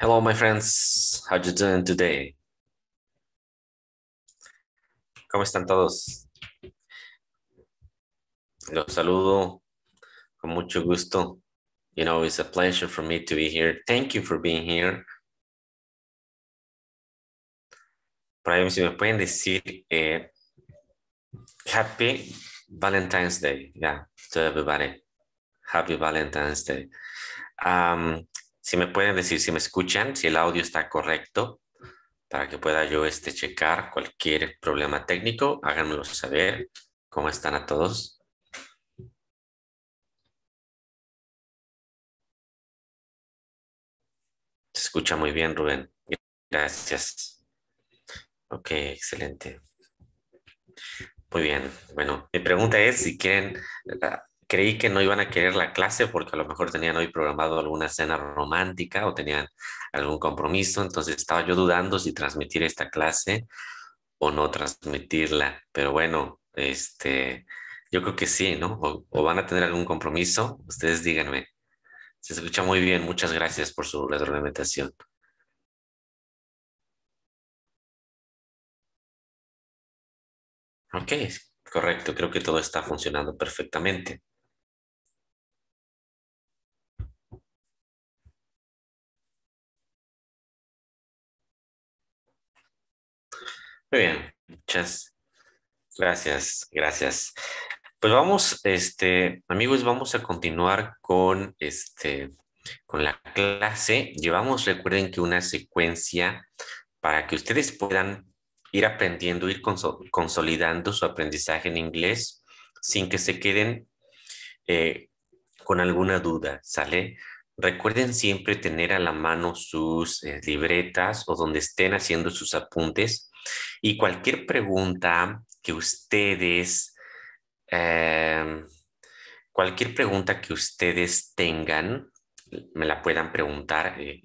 Hello, my friends. How you doing today? ¿Cómo están todos? Los saludo con mucho gusto. You know, it's a pleasure for me to be here. Thank you for being here. Por ahí, si me pueden decir, eh, Happy Valentine's Day. Yeah, to everybody. Happy Valentine's Day. Um, Si me pueden decir, si me escuchan, si el audio está correcto, para que pueda yo este, checar cualquier problema técnico, háganmelo saber. ¿Cómo están a todos? Se escucha muy bien, Rubén. Gracias. Ok, excelente. Muy bien. Bueno, mi pregunta es si quieren creí que no iban a querer la clase porque a lo mejor tenían hoy programado alguna cena romántica o tenían algún compromiso, entonces estaba yo dudando si transmitir esta clase o no transmitirla, pero bueno, este, yo creo que sí, ¿no? O, van a tener algún compromiso, ustedes díganme. Se escucha muy bien, muchas gracias por su retroalimentación. Ok, correcto, creo que todo está funcionando perfectamente. Muy bien, muchas gracias, gracias. Pues vamos, este, amigos, vamos a continuar con este con la clase. Llevamos, recuerden que una secuencia para que ustedes puedan ir aprendiendo, ir consolidando su aprendizaje en inglés sin que se queden eh, con alguna duda, ¿sale? Recuerden siempre tener a la mano sus eh, libretas o donde estén haciendo sus apuntes y cualquier pregunta que ustedes, em, cualquier pregunta que ustedes tengan, me la puedan preguntar eh,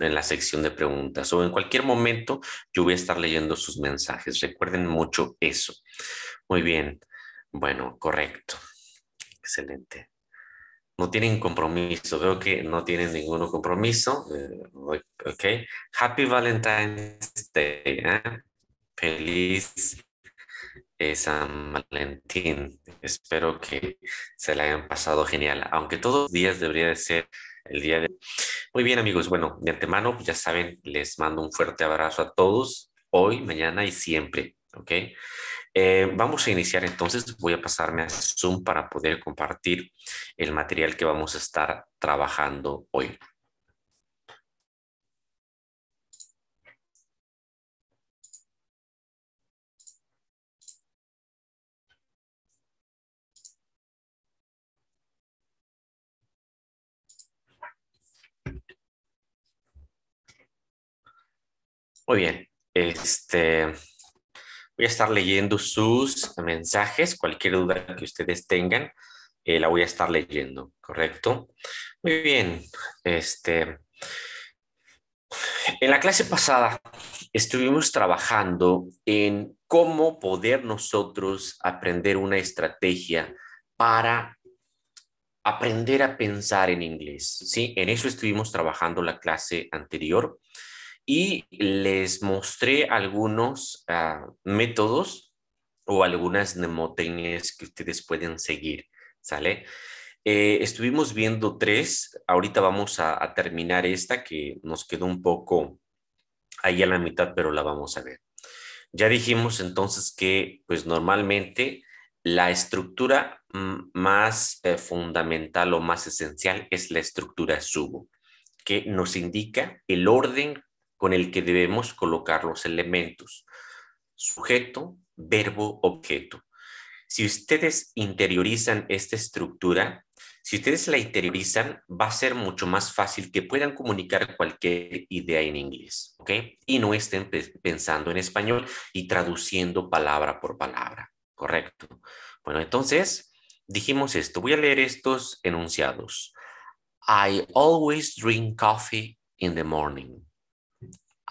en la sección de preguntas o en cualquier momento yo voy a estar leyendo sus mensajes. Recuerden mucho eso. Muy bien. Bueno, correcto. Excelente. No tienen compromiso. Veo que no tienen ninguno compromiso. Eh, ok. Happy Valentine's Day. ¿eh? feliz eh, San Valentín. Espero que se la hayan pasado genial, aunque todos los días debería de ser el día de... Muy bien amigos, bueno, de antemano, pues ya saben, les mando un fuerte abrazo a todos, hoy, mañana y siempre, ¿ok? Eh, vamos a iniciar entonces, voy a pasarme a Zoom para poder compartir el material que vamos a estar trabajando hoy. Muy bien, este, voy a estar leyendo sus mensajes, cualquier duda que ustedes tengan, eh, la voy a estar leyendo, ¿correcto? Muy bien, este, en la clase pasada estuvimos trabajando en cómo poder nosotros aprender una estrategia para aprender a pensar en inglés, ¿sí? En eso estuvimos trabajando la clase anterior y les mostré algunos ah, métodos o algunas mnemotecnias que ustedes pueden seguir, ¿sale? Eh, estuvimos viendo tres, ahorita vamos a, terminar esta que nos quedó un poco ahí a la mitad, pero la vamos a ver. Ya dijimos entonces que pues normalmente la estructura más eh, fundamental o más esencial es la estructura subo, que nos indica el orden con el que debemos colocar los elementos. Sujeto, verbo, objeto. Si ustedes interiorizan esta estructura, si ustedes la interiorizan, va a ser mucho más fácil que puedan comunicar cualquier idea en inglés, ¿ok? Y no estén pensando en español y traduciendo palabra por palabra, ¿correcto? Bueno, entonces dijimos esto. Voy a leer estos enunciados. I always drink coffee in the morning.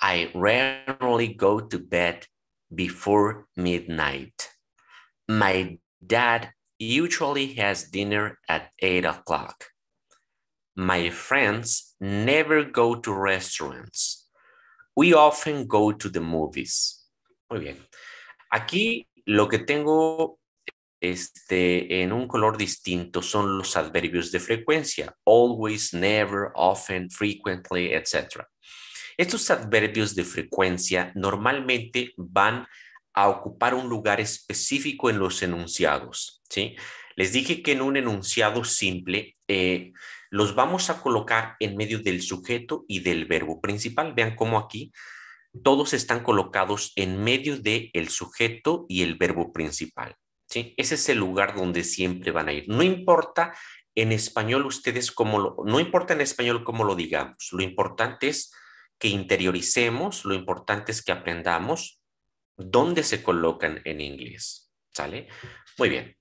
I rarely go to bed before midnight. My dad usually has dinner at 8 o'clock. My friends never go to restaurants. We often go to the movies. Muy bien. Aquí lo que tengo este, en un color distinto son los adverbios de frecuencia. Always, never, often, frequently, etc. Estos adverbios de frecuencia normalmente van a ocupar un lugar específico en los enunciados. ¿sí? Les dije que en un enunciado simple eh, los vamos a colocar en medio del sujeto y del verbo principal. Vean cómo aquí todos están colocados en medio del sujeto y el verbo principal. ¿sí? Ese es el lugar donde siempre van a ir. No importa en español ustedes cómo lo, no importa en español cómo lo digamos, lo importante es que interioricemos, lo importante es que aprendamos dónde se colocan en inglés. ¿Sale? Muy bien.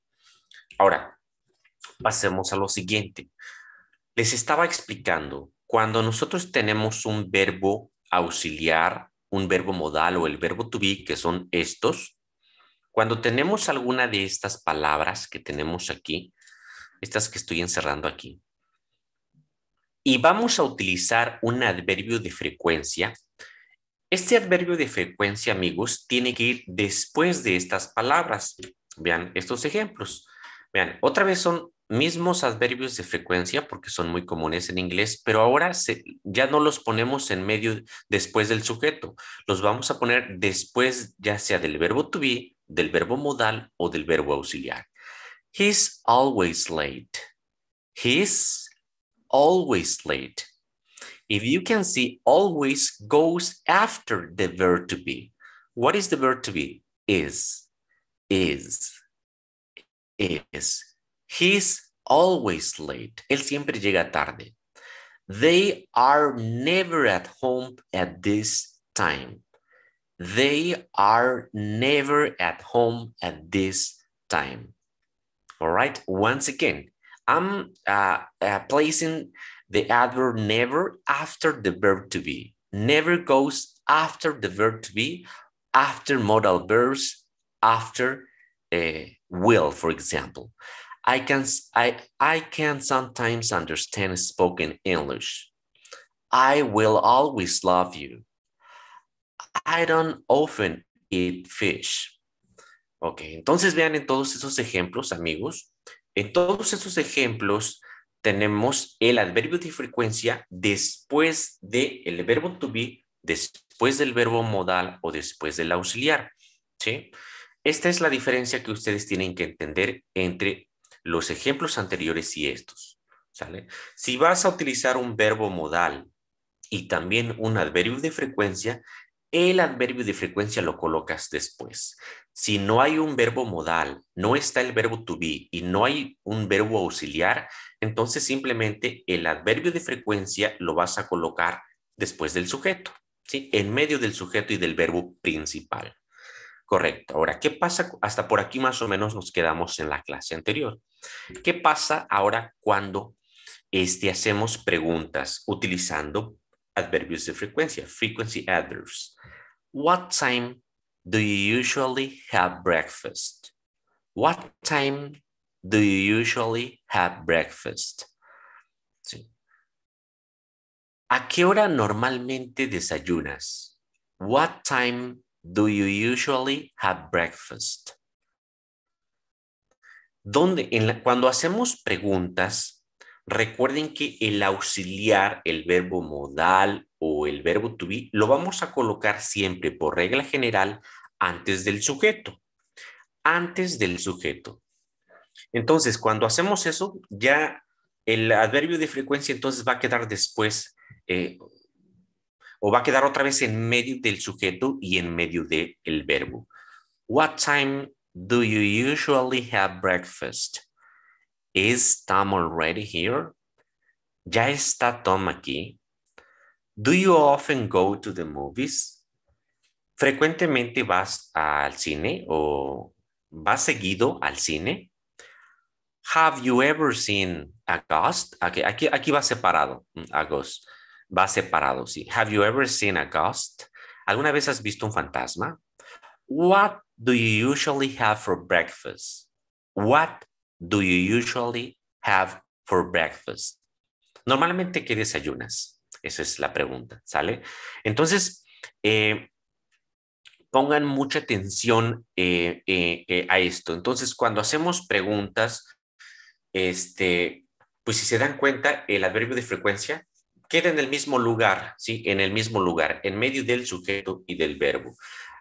Ahora, pasemos a lo siguiente. Les estaba explicando, cuando nosotros tenemos un verbo auxiliar, un verbo modal o el verbo to be, que son estos, cuando tenemos alguna de estas palabras que tenemos aquí, estas que estoy encerrando aquí, y vamos a utilizar un adverbio de frecuencia. Este adverbio de frecuencia, amigos, tiene que ir después de estas palabras. Vean estos ejemplos. Vean, otra vez son mismos adverbios de frecuencia porque son muy comunes en inglés, pero ahora ya no los ponemos en medio después del sujeto, los vamos a poner después ya sea del verbo to be, del verbo modal o del verbo auxiliar. He's always late. He's always late. If you can see always goes after the verb to be. What is the verb to be? Is, is, is. He's always late. Él siempre llega tarde. They are never at home at this time. They are never at home at this time. All right, once again, I'm uh, uh, placing the adverb never after the verb to be. Never goes after the verb to be, after modal verbs, after uh, will, for example. I can, I, I can sometimes understand spoken English. I will always love you. I don't often eat fish. Ok, entonces vean en todos esos ejemplos, amigos, En todos estos ejemplos tenemos el adverbio de frecuencia después del el verbo to be, después del verbo modal o después del auxiliar. Esta es la diferencia que ustedes tienen que entender entre los ejemplos anteriores y estos. ¿sale? Si vas a utilizar un verbo modal y también un adverbio de frecuencia, el adverbio de frecuencia lo colocas después. Si no hay un verbo modal, no está el verbo to be y no hay un verbo auxiliar, entonces simplemente el adverbio de frecuencia lo vas a colocar después del sujeto, ¿sí? En medio del sujeto y del verbo principal. Correcto. Ahora, ¿qué pasa? Hasta por aquí más o menos nos quedamos en la clase anterior. ¿Qué pasa ahora cuando este, hacemos preguntas utilizando adverbios de frecuencia, frequency adverbs. What time do you usually have breakfast? What time do you usually have breakfast? Sí. ¿A qué hora normalmente desayunas? What time do you usually have breakfast? Donde, en la, cuando hacemos preguntas, Recuerden que el auxiliar, el verbo modal o el verbo to be, lo vamos a colocar siempre por regla general antes del sujeto. Antes del sujeto. Entonces, cuando hacemos eso, ya el adverbio de frecuencia entonces va a quedar después eh, o va a quedar otra vez en medio del sujeto y en medio del el verbo. What time do you usually have breakfast? Is Tom already here? ¿Ya está Tom aquí? Do you often go to the movies? ¿Frecuentemente vas al cine o vas seguido al cine? Have you ever seen a ghost? Aquí, aquí, aquí va separado, mm, a ghost. Va separado, sí. Have you ever seen a ghost? ¿Alguna vez has visto un fantasma? What do you usually have for breakfast? What do you usually have for breakfast? Normalmente, ¿qué desayunas? Esa es la pregunta, ¿sale? Entonces, eh, pongan mucha atención eh, eh, a esto. Entonces, cuando hacemos preguntas, este, pues si se dan cuenta, el adverbio de frecuencia queda en el mismo lugar, ¿sí? En el mismo lugar, en medio del sujeto y del verbo.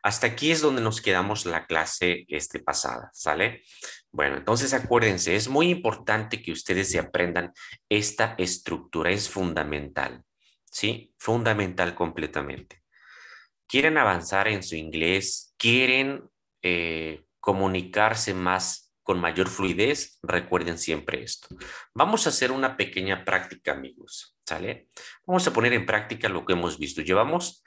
Hasta aquí es donde nos quedamos la clase este pasada, ¿sale? Bueno, entonces acuérdense, es muy importante que ustedes se aprendan esta estructura, es fundamental, ¿sí? Fundamental completamente. ¿Quieren avanzar en su inglés? ¿Quieren eh, comunicarse más con mayor fluidez? Recuerden siempre esto. Vamos a hacer una pequeña práctica, amigos, ¿sale? Vamos a poner en práctica lo que hemos visto. Llevamos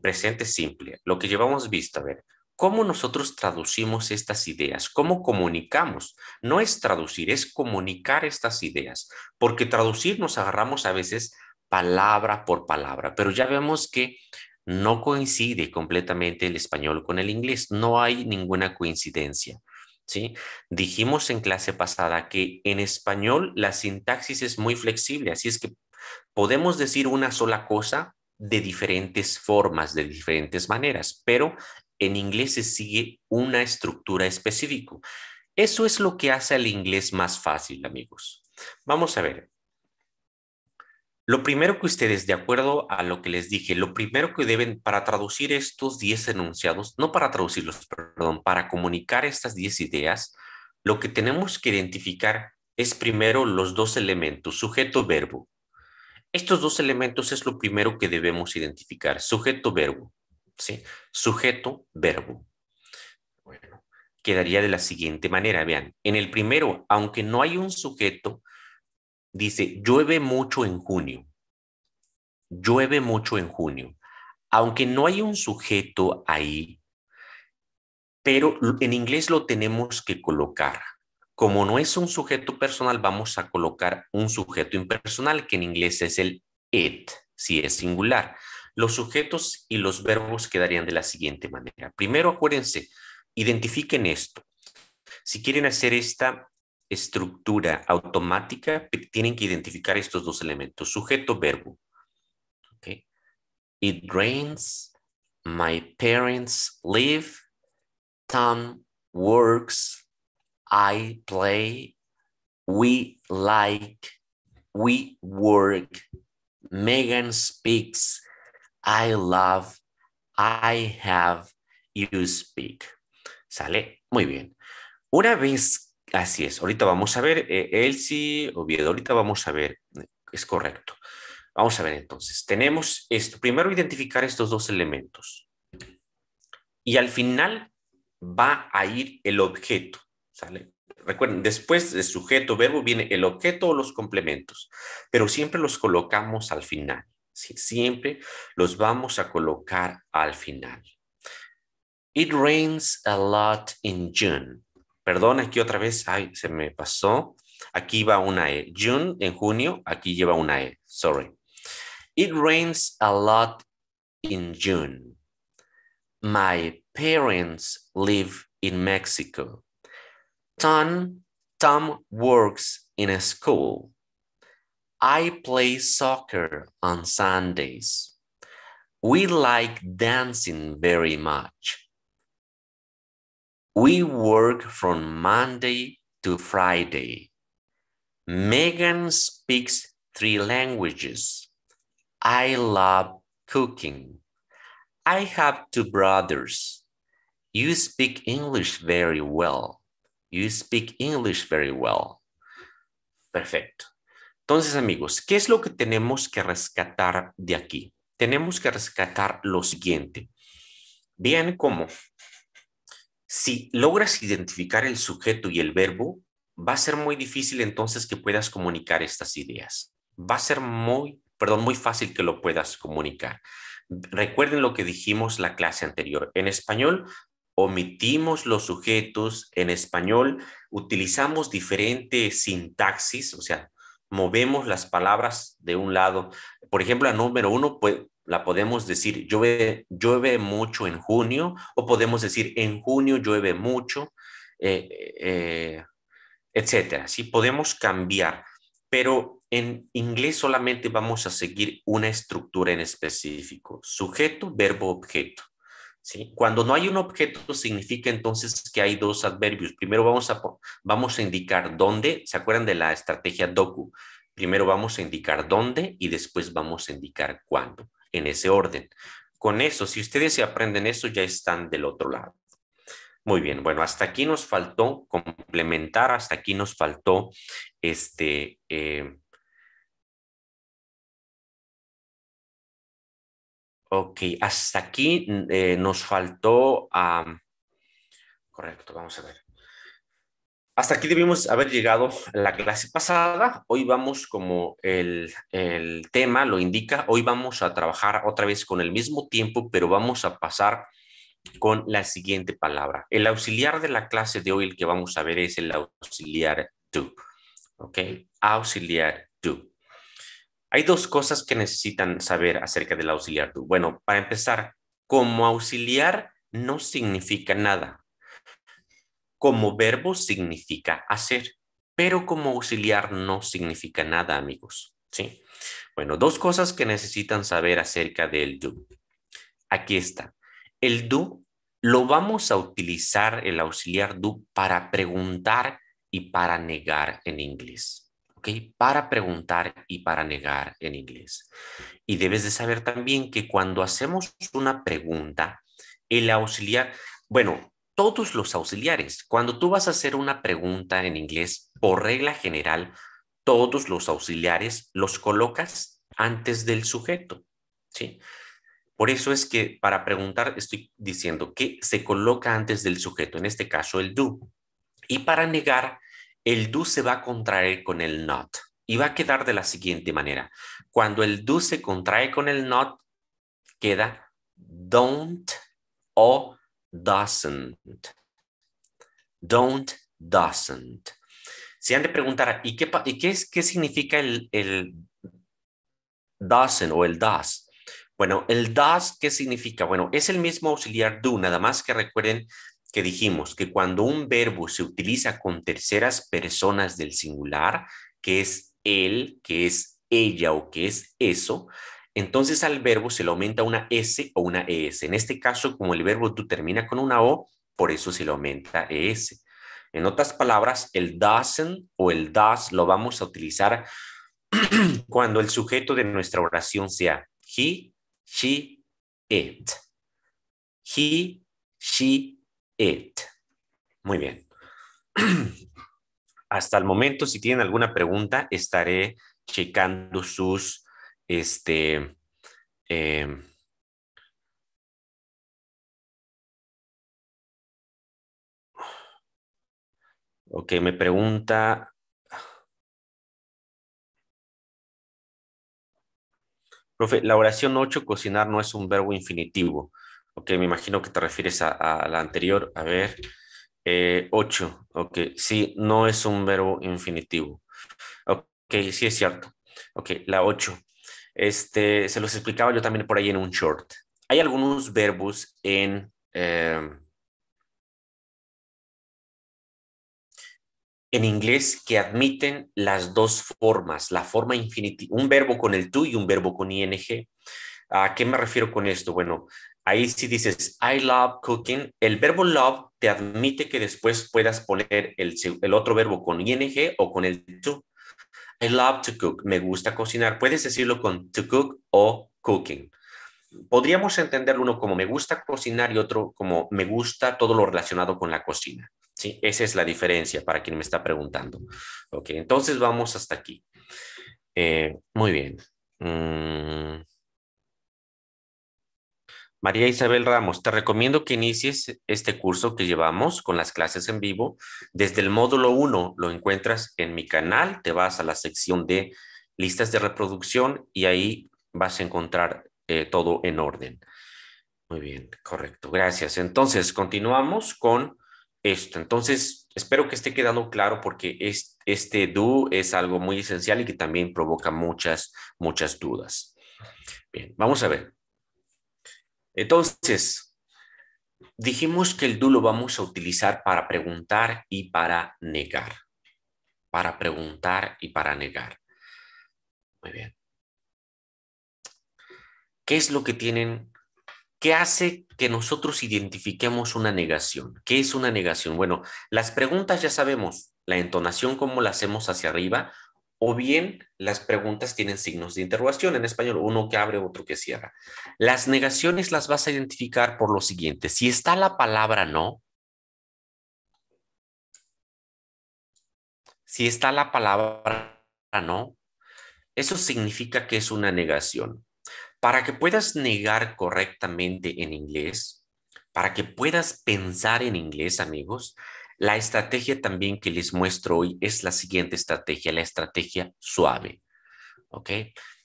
presente simple, lo que llevamos visto, a ver, ¿cómo nosotros traducimos estas ideas? ¿Cómo comunicamos? No es traducir, es comunicar estas ideas, porque traducir nos agarramos a veces palabra por palabra, pero ya vemos que no coincide completamente el español con el inglés, no hay ninguna coincidencia. ¿Sí? Dijimos en clase pasada que en español la sintaxis es muy flexible, así es que podemos decir una sola cosa de diferentes formas, de diferentes maneras, pero en inglés se sigue una estructura específica. Eso es lo que hace al inglés más fácil, amigos. Vamos a ver. Lo primero que ustedes, de acuerdo a lo que les dije, lo primero que deben para traducir estos 10 enunciados, no para traducirlos, perdón, para comunicar estas 10 ideas, lo que tenemos que identificar es primero los dos elementos, sujeto-verbo. Estos dos elementos es lo primero que debemos identificar, sujeto-verbo. sujeto Sujeto-verbo. Bueno, quedaría de la siguiente manera, vean, en el primero, aunque no hay un sujeto, dice, llueve mucho en junio. Llueve mucho en junio. Aunque no hay un sujeto ahí, pero en inglés lo tenemos que colocar. Como no es un sujeto personal, vamos a colocar un sujeto impersonal, que en inglés es el it, si es singular. Los sujetos y los verbos quedarían de la siguiente manera. Primero, acuérdense, identifiquen esto. Si quieren hacer esta estructura automática, tienen que identificar estos dos elementos, sujeto-verbo. It rains, my parents live, Tom works, I play, we like, we work, Megan speaks, I love, I have, you speak. ¿Sale? Muy bien. Una vez, así es, ahorita vamos a ver, eh, Elsie, obvio, ahorita vamos a ver, es correcto. Vamos a ver entonces, tenemos esto, primero identificar estos dos elementos. Y al final va a ir el objeto. Recuerden, después de sujeto, verbo, viene el objeto o los complementos, pero siempre los colocamos al final. Siempre los vamos a colocar al final. It rains a lot in June. Perdón, aquí otra vez, ay, se me pasó. Aquí va una E. June, en junio, aquí lleva una E. Sorry. It rains a lot in June. My parents live in Mexico. Tom, Tom works in a school. I play soccer on Sundays. We like dancing very much. We work from Monday to Friday. Megan speaks three languages. I love cooking. I have two brothers. You speak English very well. You speak English very well. Perfecto. Entonces, amigos, ¿qué es lo que tenemos que rescatar de aquí? Tenemos que rescatar lo siguiente. Vean cómo si logras identificar el sujeto y el verbo, va a ser muy difícil entonces que puedas comunicar estas ideas. Va a ser muy, perdón, muy fácil que lo puedas comunicar. Recuerden lo que dijimos la clase anterior. En español omitimos los sujetos en español, utilizamos diferentes sintaxis, o sea, movemos las palabras de un lado. Por ejemplo, la número uno pues, la podemos decir llueve, llueve mucho en junio o podemos decir en junio llueve mucho, etc. Eh, eh, etcétera. Sí, podemos cambiar, pero en inglés solamente vamos a seguir una estructura en específico, sujeto, verbo, objeto. Cuando no hay un objeto, significa entonces que hay dos adverbios. Primero vamos a, vamos a indicar dónde, ¿se acuerdan de la estrategia DOCU? Primero vamos a indicar dónde y después vamos a indicar cuándo, en ese orden. Con eso, si ustedes se aprenden eso, ya están del otro lado. Muy bien, bueno, hasta aquí nos faltó complementar, hasta aquí nos faltó este, eh, Ok, hasta aquí mm, eh, nos faltó... correcto, vamos a ver. Hasta aquí debimos haber llegado la clase pasada. Hoy vamos, como el, tema lo indica, hoy vamos a trabajar otra vez con el mismo tiempo, pero vamos a pasar con la siguiente palabra. El auxiliar de la clase de hoy, el que vamos a ver es el auxiliar to. ¿Ok? Auxiliar to. Hay dos cosas que necesitan saber acerca del auxiliar do. Bueno, para empezar, como auxiliar no significa nada. Como verbo significa hacer, pero como auxiliar no significa nada, amigos. ¿Sí? Bueno, dos cosas que necesitan saber acerca del do. Aquí está. El do lo vamos a utilizar, el auxiliar do, para preguntar y para negar en inglés. Para preguntar y para negar en inglés. Y debes de saber también que cuando hacemos una pregunta, el auxiliar, bueno, todos los auxiliares, cuando tú vas a hacer una pregunta en inglés, por regla general, todos los auxiliares los colocas antes del sujeto, ¿sí? Por eso es que para preguntar estoy diciendo que se coloca antes del sujeto, en este caso el do. Y para negar, el do se va a contraer con el not y va a quedar de la siguiente manera. Cuando el do se contrae con el not, queda don't o doesn't. Don't, doesn't. Si han de preguntar, ¿y qué, es, qué significa el, el doesn't o el does? Bueno, el does, ¿qué significa? Bueno, es el mismo auxiliar do, nada más que recuerden que dijimos que cuando un verbo se utiliza con terceras personas del singular, que es él, que es ella o que es eso, entonces al verbo se le aumenta una S o una ES. En este caso, como el verbo tú termina con una O, por eso se le aumenta ES. En otras palabras, el doesn't o el does lo vamos a utilizar cuando el sujeto de nuestra oración sea he, she, it. He, she, muy bien. Hasta el momento, si tienen alguna pregunta, estaré checando sus, este, em, ok, me pregunta Profe, la oración 8, cocinar no es un verbo infinitivo. Ok, me imagino que te refieres a, la anterior. A ver, 8. Eh, ok, sí, no es un verbo infinitivo. Ok, sí es cierto. Ok, la 8. Este, se los explicaba yo también por ahí en un short. Hay algunos verbos en... Eh, en inglés que admiten las dos formas, la forma infinitiva, un verbo con el tú y un verbo con ing. ¿A qué me refiero con esto? Bueno, Ahí si dices, I love cooking, el verbo love te admite que después puedas poner el, otro verbo con ing o con el to. I love to cook, me gusta cocinar. Puedes decirlo con to cook o cooking. Podríamos entender uno como me gusta cocinar y otro como me gusta todo lo relacionado con la cocina. ¿sí? Esa es la diferencia para quien me está preguntando. Ok, entonces vamos hasta aquí. Eh, muy bien. Mm. María Isabel Ramos, te recomiendo que inicies este curso que llevamos con las clases en vivo. Desde el módulo 1 lo encuentras en mi canal, te vas a la sección de listas de reproducción y ahí vas a encontrar eh, todo en orden. Muy bien, correcto, gracias. Entonces, continuamos con esto. Entonces, espero que esté quedando claro porque es, este do es algo muy esencial y que también provoca muchas, muchas dudas. Bien, vamos a ver. Entonces, dijimos que el do lo vamos a utilizar para preguntar y para negar. Para preguntar y para negar. Muy bien. ¿Qué es lo que tienen? ¿Qué hace que nosotros identifiquemos una negación? ¿Qué es una negación? Bueno, las preguntas ya sabemos, la entonación ¿Cómo la hacemos hacia arriba o bien las preguntas tienen signos de interrogación, en español uno que abre, otro que cierra. Las negaciones las vas a identificar por lo siguiente. Si está la palabra no, si está la palabra no, eso significa que es una negación. Para que puedas negar correctamente en inglés, para que puedas pensar en inglés, amigos, la estrategia también que les muestro hoy es la siguiente estrategia, la estrategia suave. ¿Ok?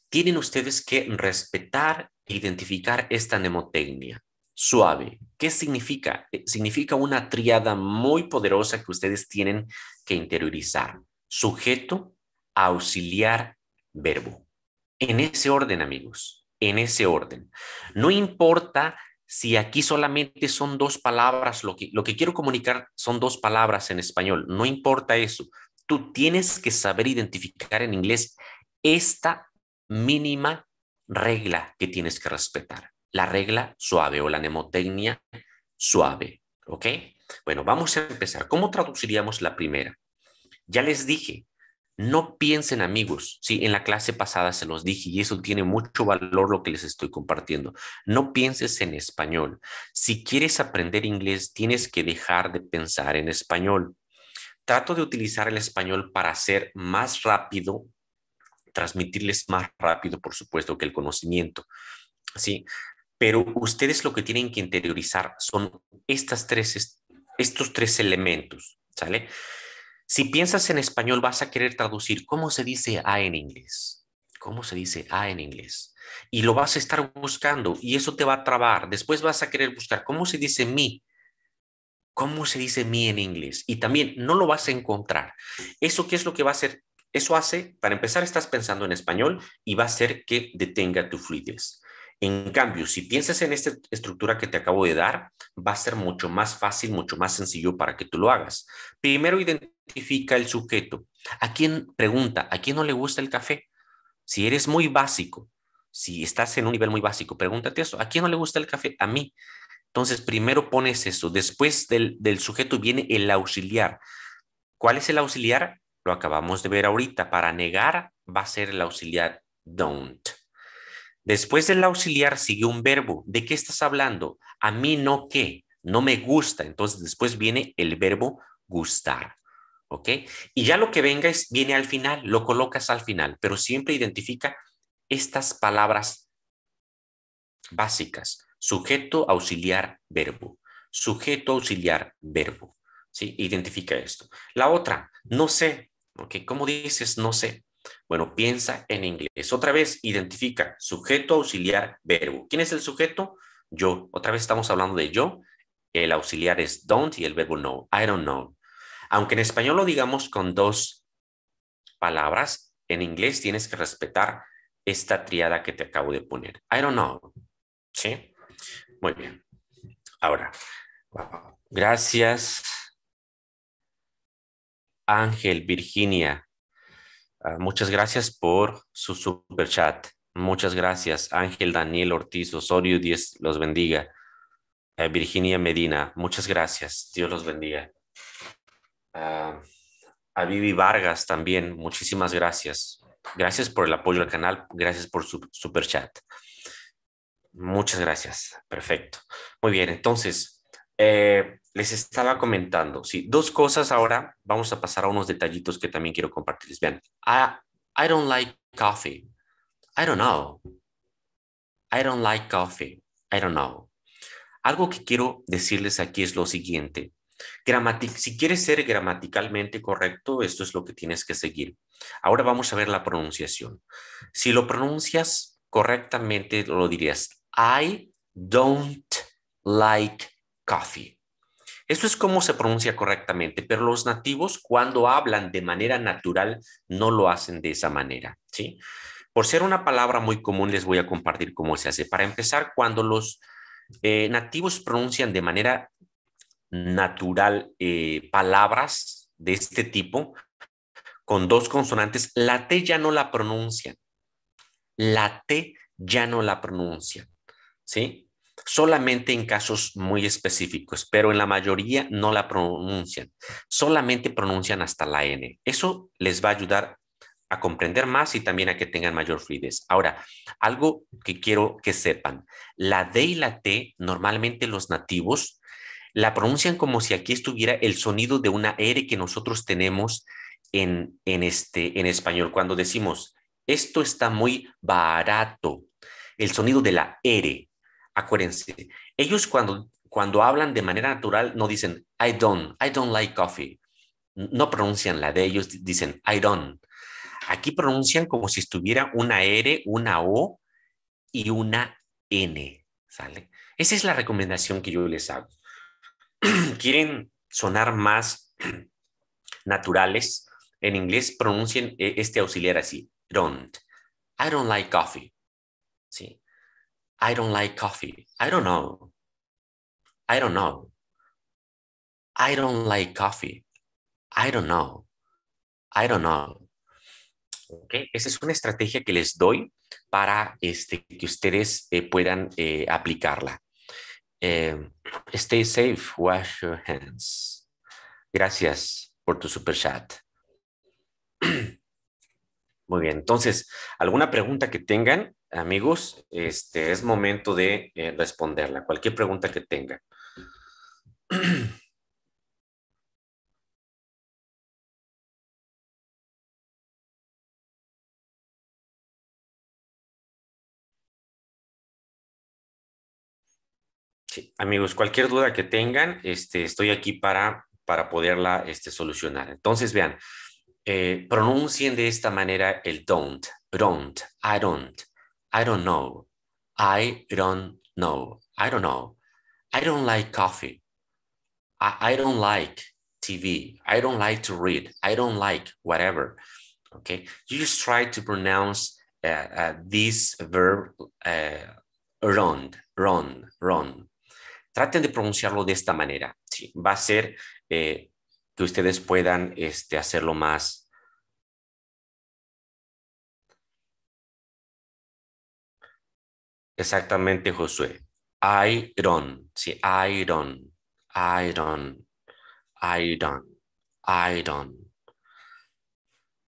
Tienen ustedes que respetar e identificar esta mnemotecnia. Suave. ¿Qué significa? Eh, significa una triada muy poderosa que ustedes tienen que interiorizar. Sujeto, auxiliar, verbo. En ese orden, amigos. En ese orden. No importa si aquí solamente son dos palabras, lo que, quiero comunicar son dos palabras en español, no importa eso. Tú tienes que saber identificar en inglés esta mínima regla que tienes que respetar. La regla suave o la mnemotecnia suave, ¿ok? Bueno, vamos a empezar. ¿Cómo traduciríamos la primera? Ya les dije, no piensen amigos, sí, en la clase pasada se los dije y eso tiene mucho valor lo que les estoy compartiendo. No pienses en español. Si quieres aprender inglés, tienes que dejar de pensar en español. Trato de utilizar el español para ser más rápido, transmitirles más rápido, por supuesto, que el conocimiento. Sí, pero ustedes lo que tienen que interiorizar son estas tres, estos tres elementos, ¿sale? Si piensas en español, vas a querer traducir cómo se dice A en inglés. ¿Cómo se dice A en inglés? Y lo vas a estar buscando y eso te va a trabar. Después vas a querer buscar cómo se dice mi. ¿Cómo se dice mi en inglés? Y también no lo vas a encontrar. ¿Eso qué es lo que va a hacer? Eso hace, para empezar, estás pensando en español y va a hacer que detenga tu fluidez. En cambio, si piensas en esta estructura que te acabo de dar, va a ser mucho más fácil, mucho más sencillo para que tú lo hagas. Primero, identifica identifica el sujeto. ¿A quién pregunta? ¿A quién no le gusta el café? Si eres muy básico, si estás en un nivel muy básico, pregúntate eso. ¿A quién no le gusta el café? A mí. Entonces, primero pones eso. Después del, del sujeto viene el auxiliar. ¿Cuál es el auxiliar? Lo acabamos de ver ahorita. Para negar va a ser el auxiliar don't. Después del auxiliar sigue un verbo. ¿De qué estás hablando? A mí no qué. No me gusta. Entonces, después viene el verbo gustar. Y ya lo que venga es, viene al final, lo colocas al final, pero siempre identifica estas palabras básicas. Sujeto, auxiliar, verbo. Sujeto, auxiliar, verbo. ¿Sí? Identifica esto. La otra, no sé. porque ¿Cómo dices no sé? Bueno, piensa en inglés. Otra vez, identifica sujeto, auxiliar, verbo. ¿Quién es el sujeto? Yo. Otra vez estamos hablando de yo. El auxiliar es don't y el verbo no. I don't know. Aunque en español lo digamos con dos palabras, en inglés tienes que respetar esta triada que te acabo de poner. I don't know. ¿Sí? Muy bien. Ahora, gracias. Ángel, Virginia, ah, muchas gracias por su super chat. Muchas gracias, Ángel Daniel Ortiz Osorio, Dios los bendiga. Eh, Virginia Medina, muchas gracias. Dios los bendiga. Ah, a Vivi Vargas también, muchísimas gracias. Gracias por el apoyo al canal, gracias por su super chat. Muchas gracias, perfecto. Muy bien, entonces, eh, les estaba comentando, sí, dos cosas ahora, vamos a pasar a unos detallitos que también quiero compartirles. Vean, I don't like coffee. I don't know. I don't like coffee. I don't know. Algo que quiero decirles aquí es lo siguiente. Gramatic, si quieres ser gramaticalmente correcto, esto es lo que tienes que seguir. Ahora vamos a ver la pronunciación. Si lo pronuncias correctamente, lo dirías, I don't like coffee. Esto es como se pronuncia correctamente, pero los nativos cuando hablan de manera natural no lo hacen de esa manera, ¿sí? Por ser una palabra muy común, les voy a compartir cómo se hace. Para empezar, cuando los eh, nativos pronuncian de manera natural eh, palabras de este tipo con dos consonantes, la T ya no la pronuncian. La T ya no la pronuncian, ¿sí? Solamente en casos muy específicos, pero en la mayoría no la pronuncian. Solamente pronuncian hasta la N. Eso les va a ayudar a comprender más y también a que tengan mayor fluidez. Ahora, algo que quiero que sepan, la D y la T normalmente los nativos la pronuncian como si aquí estuviera el sonido de una R que nosotros tenemos en, en, este, en español. Cuando decimos, esto está muy barato, el sonido de la R, acuérdense, ellos cuando, cuando hablan de manera natural no dicen, I don't, I don't like coffee. No pronuncian la de ellos, dicen, I don't. Aquí pronuncian como si estuviera una R, una O y una N, ¿sale? Esa es la recomendación que yo les hago. quieren sonar más naturales, en inglés pronuncien eh, este auxiliar así, don't. I don't like coffee. ¿Sí? I don't like coffee. I don't know. I don't know. I don't like coffee. I don't know. I don't know. Okay. Esa es una estrategia que les doy para este, que ustedes eh, puedan eh, aplicarla. Eh, stay safe, wash your hands. Gracias por tu super chat. Muy bien, entonces, ¿alguna pregunta que tengan, amigos? Este es momento de eh, responderla, cualquier pregunta que tengan. amigos, cualquier duda que tengan, este, estoy aquí para, para poderla este, solucionar. Entonces, vean, eh, pronuncien de esta manera el don't, don't, I don't, I don't know, I don't know, I don't know, I don't like coffee, I, don't like TV, I don't like to read, I don't like whatever. Okay, you just try to pronounce uh, uh, this verb uh, wrong, wrong, wrong traten de pronunciarlo de esta manera. Sí, va a ser eh, que ustedes puedan este, hacerlo más. Exactamente, Josué. Iron, sí, iron, iron, iron, iron.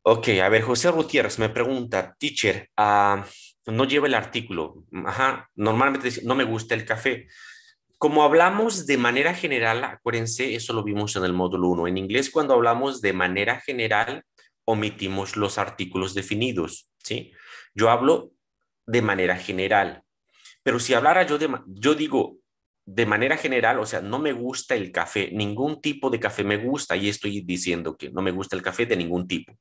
Ok, a ver, José Gutiérrez me pregunta, teacher, ah, no lleva el artículo. Ajá, normalmente no me gusta el café. Como hablamos de manera general, acuérdense, eso lo vimos en el módulo 1. En inglés, cuando hablamos de manera general, omitimos los artículos definidos, ¿sí? Yo hablo de manera general, pero si hablara yo de, yo digo de manera general, o sea, no me gusta el café, ningún tipo de café me gusta, y estoy diciendo que no me gusta el café de ningún tipo.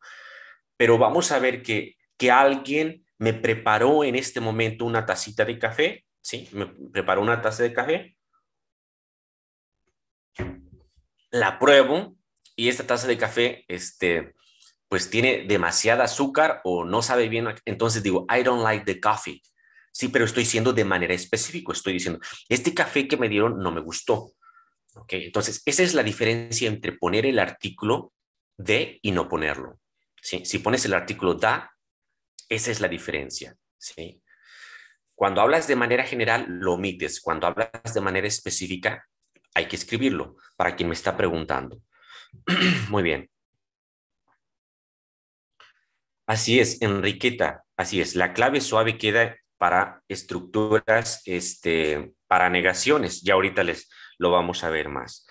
Pero vamos a ver que, alguien me preparó en este momento una tacita de café, ¿sí? Me preparó una taza de café la pruebo y esta taza de café, este, pues tiene demasiada azúcar o no sabe bien, entonces digo, I don't like the coffee. Sí, pero estoy siendo de manera específica, estoy diciendo, este café que me dieron no me gustó. Okay, entonces, esa es la diferencia entre poner el artículo de y no ponerlo. Si pones el artículo da, esa es la diferencia. ¿sí? Cuando hablas de manera general, lo omites. Cuando hablas de manera específica, hay que escribirlo para quien me está preguntando. Muy bien. Así es, Enriqueta, así es. La clave suave queda para estructuras, este, para negaciones. Ya ahorita les lo vamos a ver más.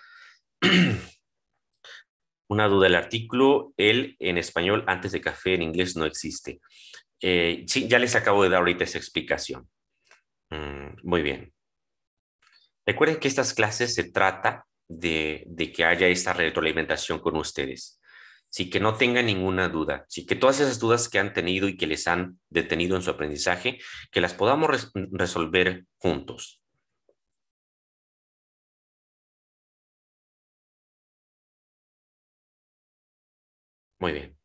Una duda, del artículo, El en español antes de café en inglés no existe. Eh, sí, ya les acabo de dar ahorita esa explicación. Mm, muy bien. Recuerden que estas clases se trata de, que haya esta retroalimentación con ustedes. Así que no tengan ninguna duda. Así que todas esas dudas que han tenido y que les han detenido en su aprendizaje, que las podamos resolver juntos. Muy bien.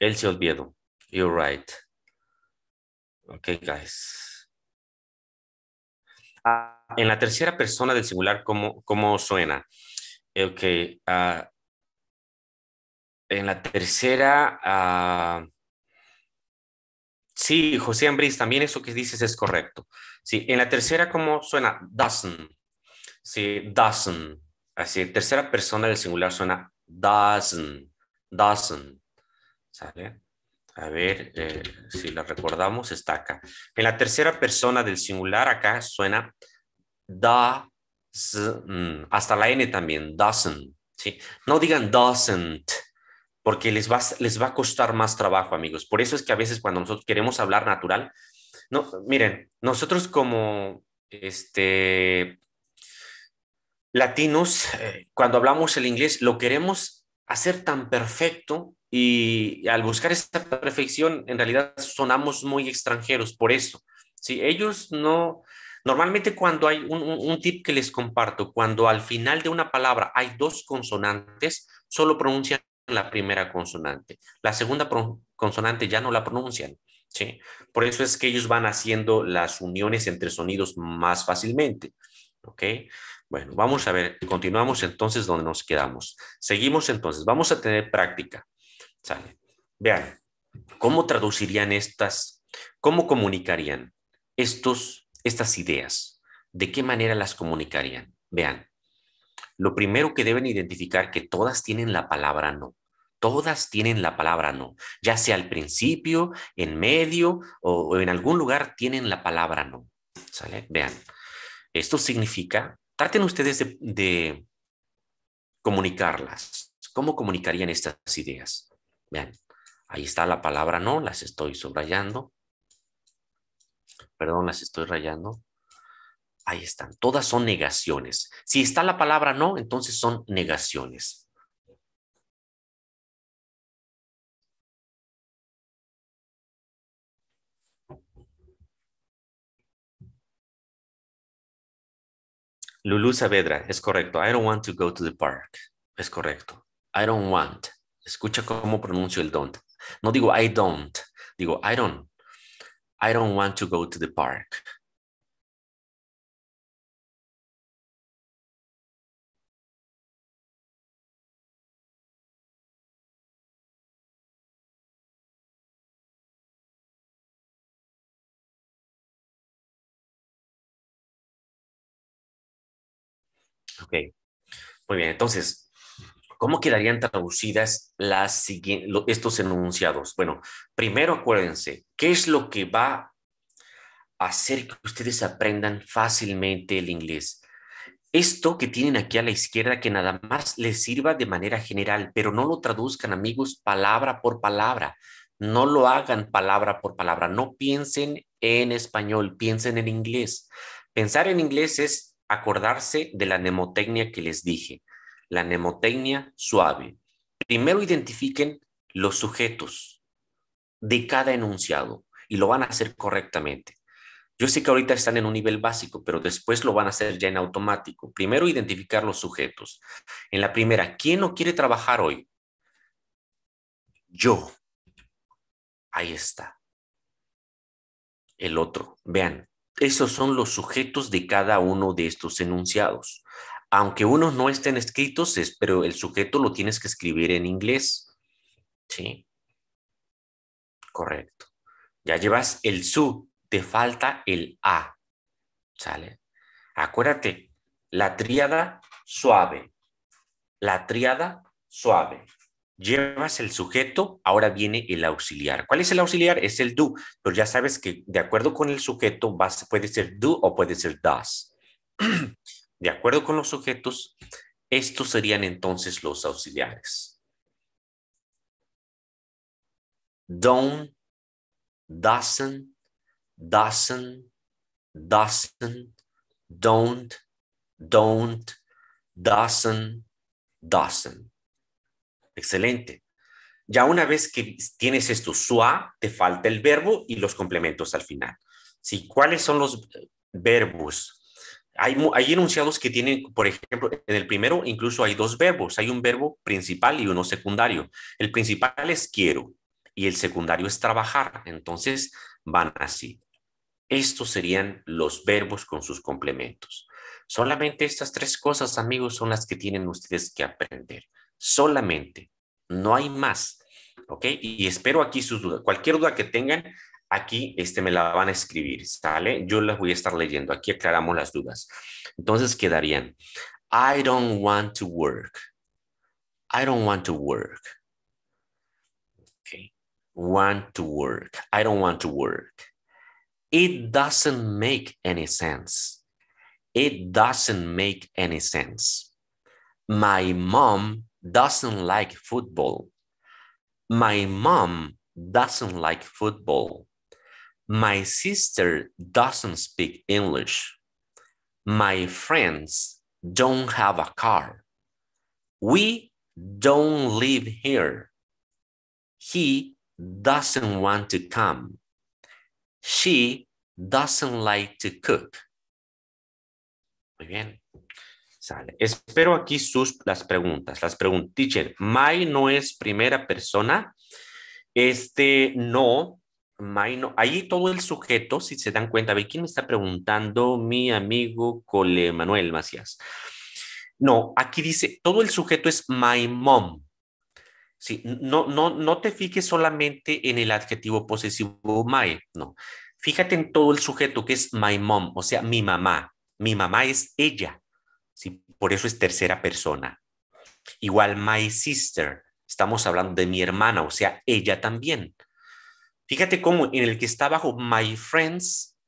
Él se Olviedo. You're right. Ok, guys. Ah, en la tercera persona del singular, ¿cómo, cómo suena? Eh, ok. Ah, en la tercera. Ah, sí, José Ambris, también eso que dices es correcto. Sí, en la tercera, ¿cómo suena? Doesn't. Sí, doesn't. Así, tercera persona del singular suena doesn't. Doesn't. ¿Sale? A ver eh, si la recordamos, está acá. En la tercera persona del singular acá suena da, hasta la N también, doesn't. ¿sí? No digan doesn't, porque les va, les va a costar más trabajo, amigos. Por eso es que a veces cuando nosotros queremos hablar natural, no, miren, nosotros como este, latinos, eh, cuando hablamos el inglés, lo queremos hacer tan perfecto y al buscar esta perfección, en realidad sonamos muy extranjeros por eso. Si ellos no, normalmente cuando hay un, tip que les comparto, cuando al final de una palabra hay dos consonantes, solo pronuncian la primera consonante, la segunda consonante ya no la pronuncian. ¿sí? Por eso es que ellos van haciendo las uniones entre sonidos más fácilmente. ¿ok? Bueno, vamos a ver, continuamos entonces donde nos quedamos. Seguimos entonces, vamos a tener práctica. Sale. Vean, ¿cómo traducirían estas? ¿Cómo comunicarían estos, estas ideas? ¿De qué manera las comunicarían? Vean, lo primero que deben identificar que todas tienen la palabra no. Todas tienen la palabra no, ya sea al principio, en medio o, en algún lugar tienen la palabra no. ¿Sale? Vean, esto significa, traten ustedes de comunicarlas. ¿Cómo comunicarían estas ideas? Vean, ahí está la palabra no, las estoy subrayando. Perdón, las estoy rayando. Ahí están, todas son negaciones. Si está la palabra no, entonces son negaciones. Lulu Saavedra, es correcto. I don't want to go to the park. Es correcto. I don't want. Escucha cómo pronuncio el don't. No digo I don't, digo I don't. I don't want to go to the park. Ok, muy bien, entonces ¿Cómo quedarían traducidas estos enunciados? Bueno, primero acuérdense, ¿qué es lo que va a hacer que ustedes aprendan fácilmente el inglés? Esto que tienen aquí a la izquierda que nada más les sirva de manera general, pero no lo traduzcan amigos palabra por palabra. No lo hagan palabra por palabra. No piensen en español, piensen en inglés. Pensar en inglés es acordarse de la mnemotecnia que les dije la nemotecnia suave. Primero identifiquen los sujetos de cada enunciado y lo van a hacer correctamente. Yo sé que ahorita están en un nivel básico, pero después lo van a hacer ya en automático. Primero identificar los sujetos. En la primera, ¿quién no quiere trabajar hoy? Yo. Ahí está. El otro. Vean, esos son los sujetos de cada uno de estos enunciados aunque unos no estén escritos, pero el sujeto lo tienes que escribir en inglés. ¿Sí? Correcto. Ya llevas el su, te falta el a. ¿Sale? Acuérdate, la tríada suave. La tríada suave. Llevas el sujeto, ahora viene el auxiliar. ¿Cuál es el auxiliar? Es el do, pero ya sabes que de acuerdo con el sujeto vas, puede ser do o puede ser das. De acuerdo con los sujetos, estos serían entonces los auxiliares. Don't, doesn't, doesn't, doesn't, don't, don't, doesn't, doesn't. Excelente. Ya una vez que tienes esto, sua, te falta el verbo y los complementos al final. ¿Cuáles son los verbos hay, enunciados que tienen, por ejemplo, en el primero incluso hay dos verbos, hay un verbo principal y uno secundario. El principal es quiero y el secundario es trabajar, entonces van así. Estos serían los verbos con sus complementos. Solamente estas tres cosas, amigos, son las que tienen ustedes que aprender. Solamente, no hay más. ¿Ok? Y espero aquí sus dudas. Cualquier duda que tengan, aquí este me la van a escribir, ¿sale? Yo las voy a estar leyendo, aquí aclaramos las dudas. Entonces quedarían, I don't want to work. I don't want to work. Okay. Want to work. I don't want to work. It doesn't make any sense. It doesn't make any sense. My mom doesn't like football. My mom doesn't like football. My sister doesn't speak English. My friends don't have a car. We don't live here. He doesn't want to come. She doesn't like to cook. Muy bien. Sale. Espero aquí sus, las preguntas. Las preguntas. Teacher, my no es primera persona. Este no no, ahí todo el sujeto, si se dan cuenta, a ¿quién me está preguntando? Mi amigo Cole Manuel Macías. No, aquí dice, todo el sujeto es my mom. Sí, no, no, no te fiques solamente en el adjetivo posesivo my, no. Fíjate en todo el sujeto que es my mom, o sea, mi mamá. Mi mamá es ella. Sí, por eso es tercera persona. Igual my sister, estamos hablando de mi hermana, o sea, ella también. Fíjate cómo en el que está bajo My Friends,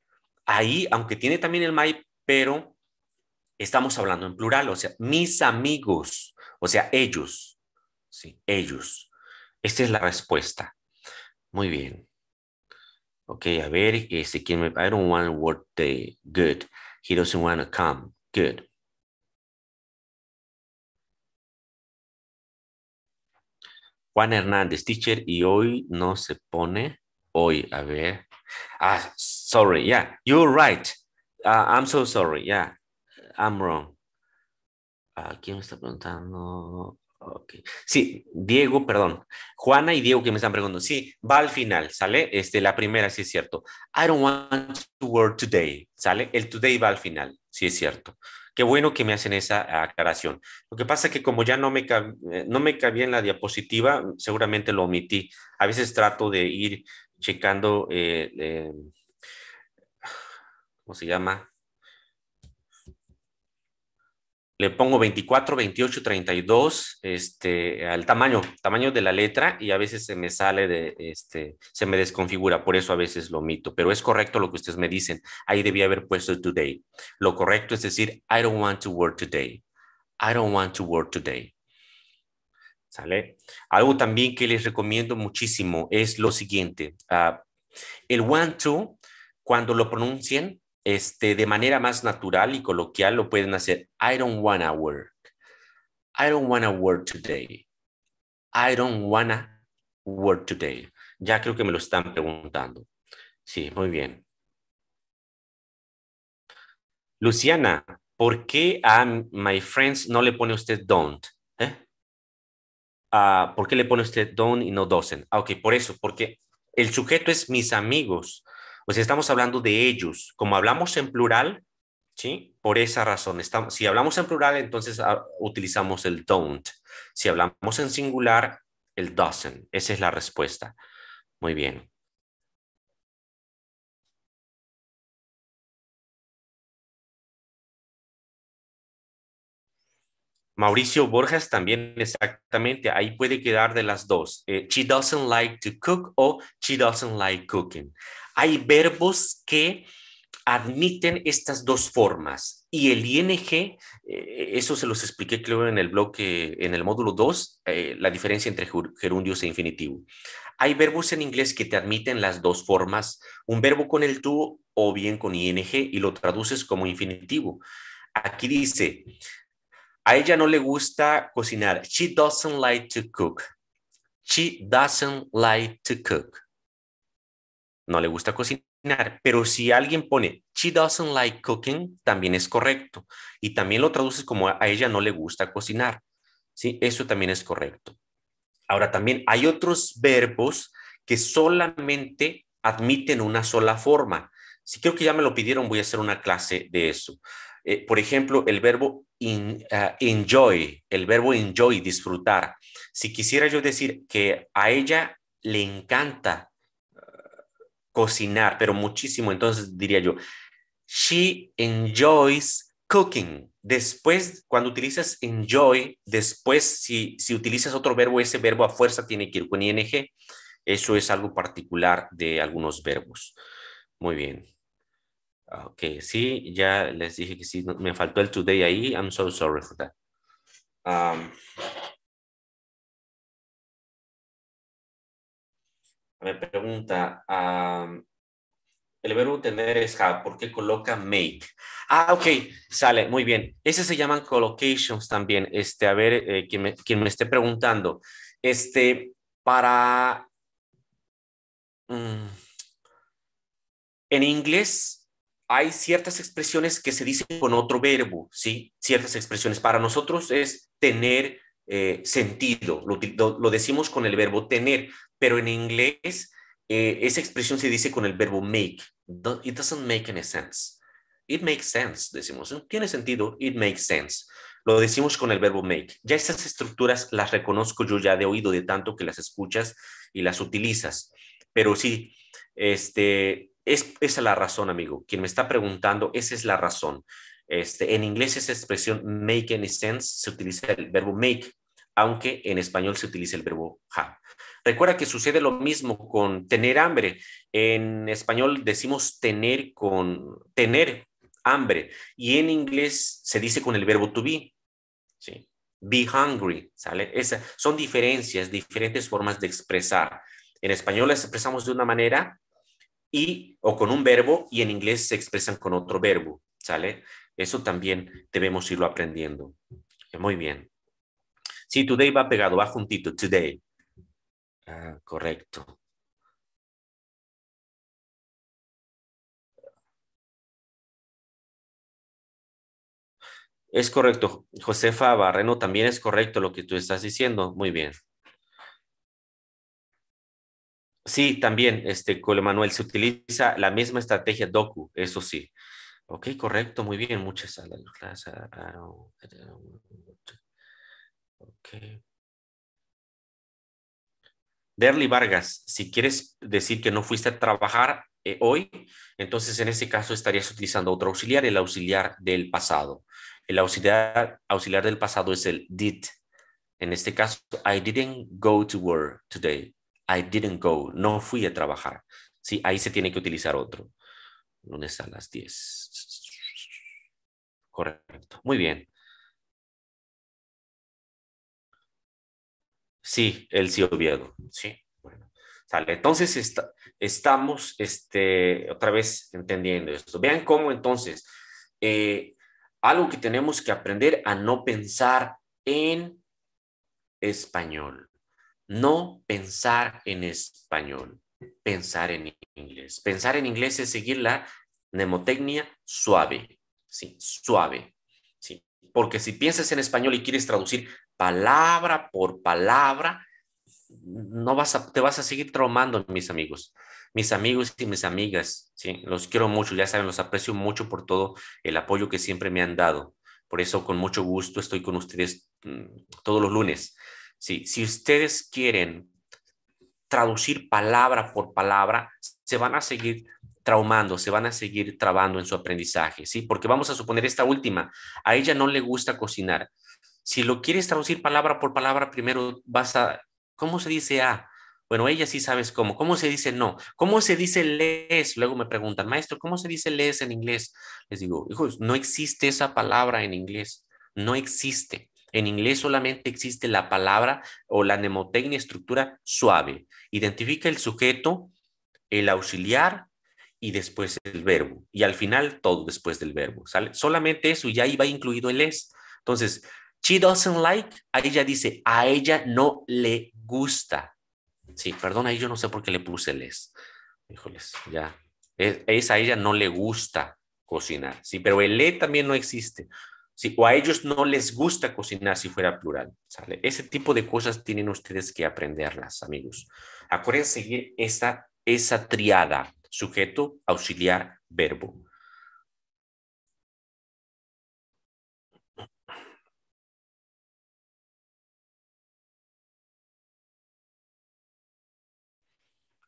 ahí, aunque tiene también el My, pero estamos hablando en plural, o sea, mis amigos, o sea, ellos, sí, ellos. Esta es la respuesta. Muy bien. Ok, a ver, este, ¿quién me... I don't want to work day. Good. He doesn't want to come. Good. Juan Hernández, teacher, y hoy no se pone hoy. A ver. Ah, sorry. Yeah, you're right. Ah, I'm so sorry. Yeah, I'm wrong. Ah, ¿Quién me está preguntando? Sí, Diego, perdón. Juana y Diego que me están preguntando. Sí, va al final, ¿sale? Este, la primera, sí es cierto. I don't want to work today, ¿sale? El today va al final, sí es cierto. Qué bueno que me hacen esa aclaración. Lo que pasa es que como ya no me, eh, no me cabía en la diapositiva, seguramente lo omití. A veces trato de ir checando, eh, eh, ¿cómo se llama? Le pongo 24, 28, 32, este, al tamaño, tamaño de la letra y a veces se me sale de, este, se me desconfigura, por eso a veces lo omito, pero es correcto lo que ustedes me dicen. Ahí debía haber puesto today. Lo correcto es decir, I don't want to work today. I don't want to work today. Algo también que les recomiendo muchísimo es lo siguiente. Ah, el one, to, cuando lo pronuncien este, de manera más natural y coloquial, lo pueden hacer. I don't wanna work. I don't wanna work today. I don't wanna work today. Ya creo que me lo están preguntando. Sí, muy bien. Luciana, ¿por qué a my friends no le pone usted don't? ¿Eh? ¿por qué le pone usted don y no dosen? Ah, ok, por eso, porque el sujeto es mis amigos. O sea, estamos hablando de ellos. Como hablamos en plural, ¿sí? Por esa razón. si hablamos en plural, entonces ah, utilizamos el don't. Si hablamos en singular, el doesn't. Esa es la respuesta. Muy bien. Mauricio Borges también exactamente, ahí puede quedar de las dos. Eh, she doesn't like to cook o she doesn't like cooking. Hay verbos que admiten estas dos formas y el ING, eh, eso se los expliqué creo en el bloque, en el módulo 2, eh, la diferencia entre gerundios e infinitivo. Hay verbos en inglés que te admiten las dos formas, un verbo con el tú o bien con ING y lo traduces como infinitivo. Aquí dice, a ella no le gusta cocinar. She doesn't like to cook. She doesn't like to cook. No le gusta cocinar, pero si alguien pone she doesn't like cooking, también es correcto. Y también lo traduces como a ella no le gusta cocinar. ¿Sí? Eso también es correcto. Ahora también hay otros verbos que solamente admiten una sola forma. Si creo que ya me lo pidieron, voy a hacer una clase de eso. Eh, por ejemplo, el verbo ah, enjoy, el verbo enjoy, disfrutar. Si quisiera yo decir que a ella le encanta ah, cocinar, pero muchísimo, entonces diría yo, she enjoys cooking. Después, cuando utilizas enjoy, después, si, si utilizas otro verbo, ese verbo a fuerza tiene que ir con ing. Eso es algo particular de algunos verbos. Muy bien. Ah, ok, sí, ya les dije que sí, me faltó el today ahí. I'm so sorry for that. me pregunta, el verbo tener es have, ¿por qué coloca make? Ah, ok, sale, muy bien. Esas se llaman collocations también. Este, a ver, eh, quien, me, esté preguntando, este, para... Mm, en inglés, hay ciertas expresiones que se dicen con otro verbo, ¿sí? Ciertas expresiones. Para nosotros es tener eh, sentido, lo, decimos con el verbo tener, pero en inglés eh, esa expresión se dice con el verbo make. It doesn't make any sense. It makes sense, decimos. Tiene sentido, it makes sense. Lo decimos con el verbo make. Ya estas estructuras las reconozco yo ya de oído, de tanto que las escuchas y las utilizas. Pero sí, este, es, esa es la razón, amigo. Quien me está preguntando, esa es la razón. Este, en inglés esa expresión make any sense se utiliza el verbo make, aunque en español se utiliza el verbo have. Recuerda que sucede lo mismo con tener hambre. En español decimos tener con tener hambre y en inglés se dice con el verbo to be. Be hungry, ¿sale? son diferencias, diferentes formas de expresar. En español las expresamos de una manera, y, o con un verbo y en inglés se expresan con otro verbo, ¿sale? Eso también debemos irlo aprendiendo. Muy bien. Sí, today va pegado, va juntito, today. Ah, correcto. Es correcto. Josefa Barreno, también es correcto lo que tú estás diciendo. Muy bien. Sí, también, este, con Manuel, se utiliza la misma estrategia Doku, eso sí. Ok, correcto, muy bien, muchas gracias. Ok. Derly Vargas, si quieres decir que no fuiste a trabajar eh, hoy, entonces en ese caso estarías utilizando otro auxiliar, el auxiliar del pasado. El auxiliar, auxiliar del pasado es el did. En este caso, I didn't go to work today. I didn't go, no fui a trabajar. Sí, ahí se tiene que utilizar otro. Lunes a las 10. Correcto. Muy bien. Sí, el sí Sí, bueno. Sale. Entonces estamos este, otra vez entendiendo esto. Vean cómo entonces eh, algo que tenemos que aprender a no pensar en español no pensar en español, pensar en inglés. Pensar en inglés es seguir la mnemotecnia suave, ¿sí? Suave, ¿sí? Porque si piensas en español y quieres traducir palabra por palabra, no vas te vas a seguir traumando, mis amigos, mis amigos y mis amigas, ¿sí? Los quiero mucho, ya saben, los aprecio mucho por todo el apoyo que siempre me han dado. Por eso, con mucho gusto, estoy con ustedes mm, todos los lunes si ustedes quieren traducir palabra por palabra, se van a seguir traumando, se van a seguir trabando en su aprendizaje, ¿sí? Porque vamos a suponer esta última, a ella no le gusta cocinar. Si lo quieres traducir palabra por palabra, primero vas a, ¿cómo se dice a? bueno, ella sí sabes cómo. ¿Cómo se dice no? ¿Cómo se dice les? Luego me preguntan, maestro, ¿cómo se dice les en inglés? Les digo, hijos, no existe esa palabra en inglés. No existe. En inglés solamente existe la palabra o la mnemotecnia estructura suave. Identifica el sujeto, el auxiliar y después el verbo. Y al final todo después del verbo. ¿sale? Solamente eso y ya ahí incluido el es. Entonces, she doesn't like, a ella dice, a ella no le gusta. Sí, perdón, ahí yo no sé por qué le puse el es. Híjoles, ya. Es, a ella no le gusta cocinar, sí, pero el le también no existe o a ellos no les gusta cocinar si fuera plural. Ese tipo de cosas tienen ustedes que aprenderlas, amigos. Acuérdense seguir esa, esa triada, sujeto, auxiliar, verbo.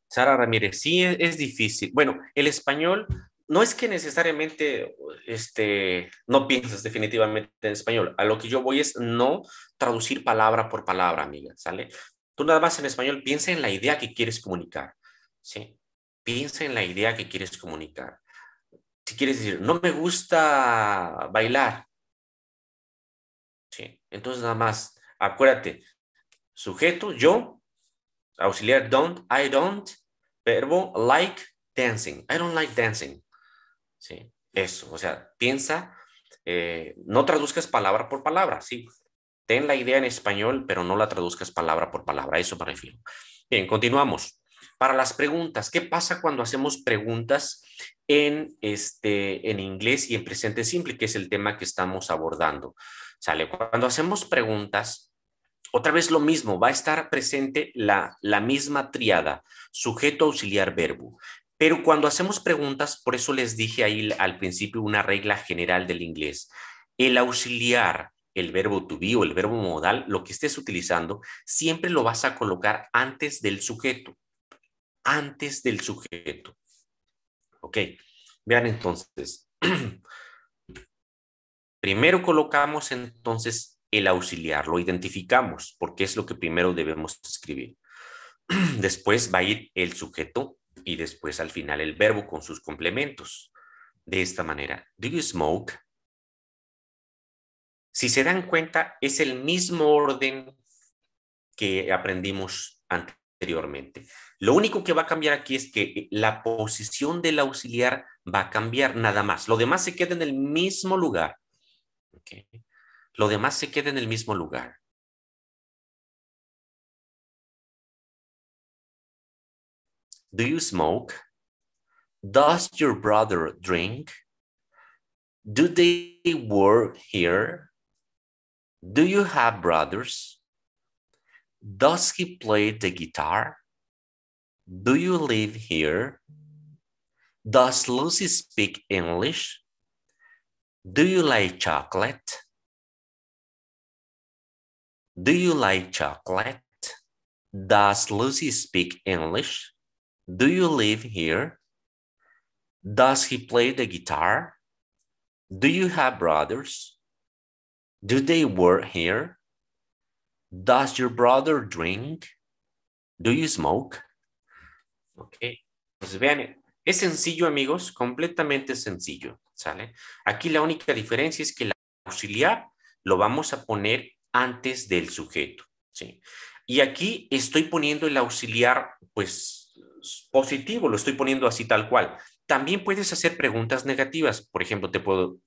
Sara Ramírez, sí, es, difícil. Bueno, el español no es que necesariamente este, no pienses definitivamente en español. A lo que yo voy es no traducir palabra por palabra, amiga, ¿sale? Tú nada más en español piensa en la idea que quieres comunicar, ¿sí? Piensa en la idea que quieres comunicar. Si quieres decir, no me gusta bailar, ¿sí? Entonces nada más, acuérdate, sujeto, yo, auxiliar don't, I don't, verbo like, dancing. I don't like dancing. ¿sí? Eso, o sea, piensa, eh, no traduzcas palabra por palabra, ¿sí? Ten la idea en español, pero no la traduzcas palabra por palabra, a eso me refiero. Bien, continuamos. Para las preguntas, ¿qué pasa cuando hacemos preguntas en, este, en inglés y en presente simple, que es el tema que estamos abordando? ¿Sale? Cuando hacemos preguntas, otra vez lo mismo, va a estar presente la, la misma triada, sujeto, auxiliar, verbo. Pero cuando hacemos preguntas, por eso les dije ahí al principio una regla general del inglés. El auxiliar, el verbo to be o el verbo modal, lo que estés utilizando, siempre lo vas a colocar antes del sujeto. Antes del sujeto. Ok, vean entonces. Primero colocamos entonces el auxiliar, lo identificamos porque es lo que primero debemos escribir. Después va a ir el sujeto, y después al final el verbo con sus complementos. De esta manera, do you smoke? Si se dan cuenta, es el mismo orden que aprendimos anteriormente. Lo único que va a cambiar aquí es que la posición del auxiliar va a cambiar nada más. Lo demás se queda en el mismo lugar. Lo demás se queda en el mismo lugar. Do you smoke? Does your brother drink? Do they work here? Do you have brothers? Does he play the guitar? Do you live here? Does Lucy speak English? Do you like chocolate? Do you like chocolate? Does Lucy speak English? Do you live here? Does he play the guitar? Do you have brothers? Do they work here? Does your brother drink? Do you smoke? Ok, pues vean, es sencillo amigos, completamente sencillo, ¿sale? Aquí la única diferencia es que el auxiliar lo vamos a poner antes del sujeto, ¿sí? Y aquí estoy poniendo el auxiliar, pues positivo, lo estoy poniendo así tal cual. También puedes hacer preguntas negativas. Por ejemplo, te puedo,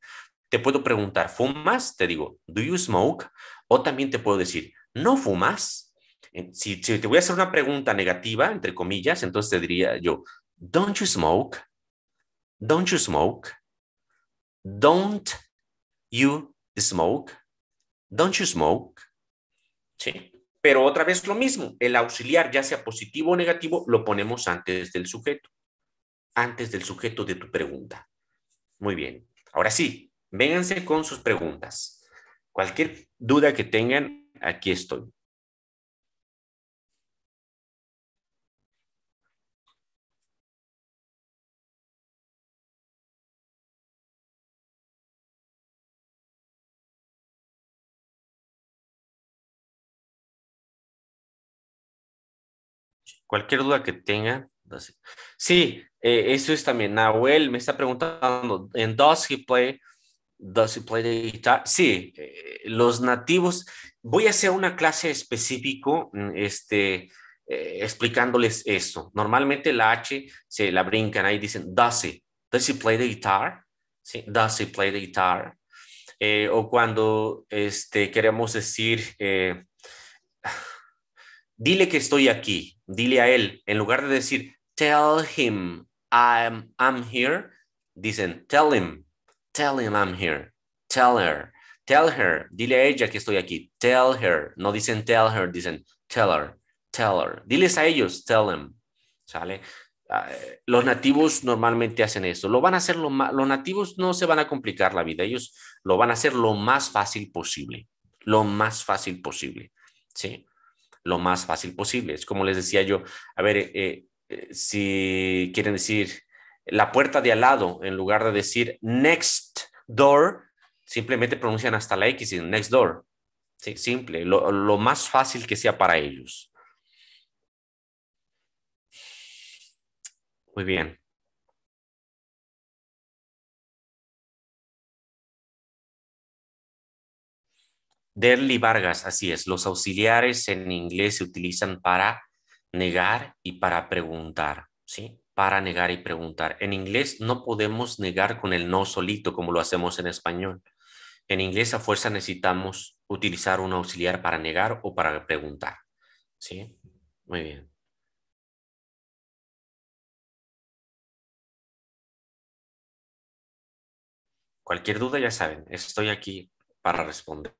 te puedo preguntar, ¿fumas? Te digo, ¿do you smoke? O también te puedo decir, ¿no fumas? Si, si te voy a hacer una pregunta negativa, entre comillas, entonces te diría yo, ¿don't you smoke? ¿Don't you smoke? ¿Don't you smoke? ¿Don't you smoke? ¿Sí? Pero otra vez lo mismo, el auxiliar, ya sea positivo o negativo, lo ponemos antes del sujeto, antes del sujeto de tu pregunta. Muy bien, ahora sí, vénganse con sus preguntas. Cualquier duda que tengan, aquí estoy. Cualquier duda que tengan. Sí, eh, eso es también. Nahuel me está preguntando, ¿en Does he play? ¿Does he play the guitar? Sí, eh, los nativos. Voy a hacer una clase específico, mm, este, eh, explicándoles esto. Normalmente la H se la brincan ahí, dicen, does he? Does he play the guitar? ¿Sí? Does he play the guitar? o cuando este, queremos decir, dile que estoy aquí, dile a él, en lugar de decir, tell him I'm, I'm here, dicen, tell him, tell him I'm here, tell her, tell her, dile a ella que estoy aquí, tell her, no dicen tell her, dicen tell her, tell her, diles a ellos, tell them, ¿sale? Ah, los nativos normalmente hacen eso. Lo van a hacer lo los nativos no se van a complicar la vida, ellos lo van a hacer lo más fácil posible, lo más fácil posible, ¿sí? lo más fácil posible. Es como les decía yo, a ver, eh, eh, si quieren decir la puerta de al lado, en lugar de decir next door, simplemente pronuncian hasta la X next door. simple, lo más fácil que sea para ellos. Muy bien. Derli Vargas, así es. Los auxiliares en inglés se utilizan para negar y para preguntar, ¿sí? Para negar y preguntar. En inglés no podemos negar con el no solito como lo hacemos en español. En inglés a fuerza necesitamos utilizar un auxiliar para negar o para preguntar, ¿sí? Muy bien. Cualquier duda ya saben, estoy aquí para responder.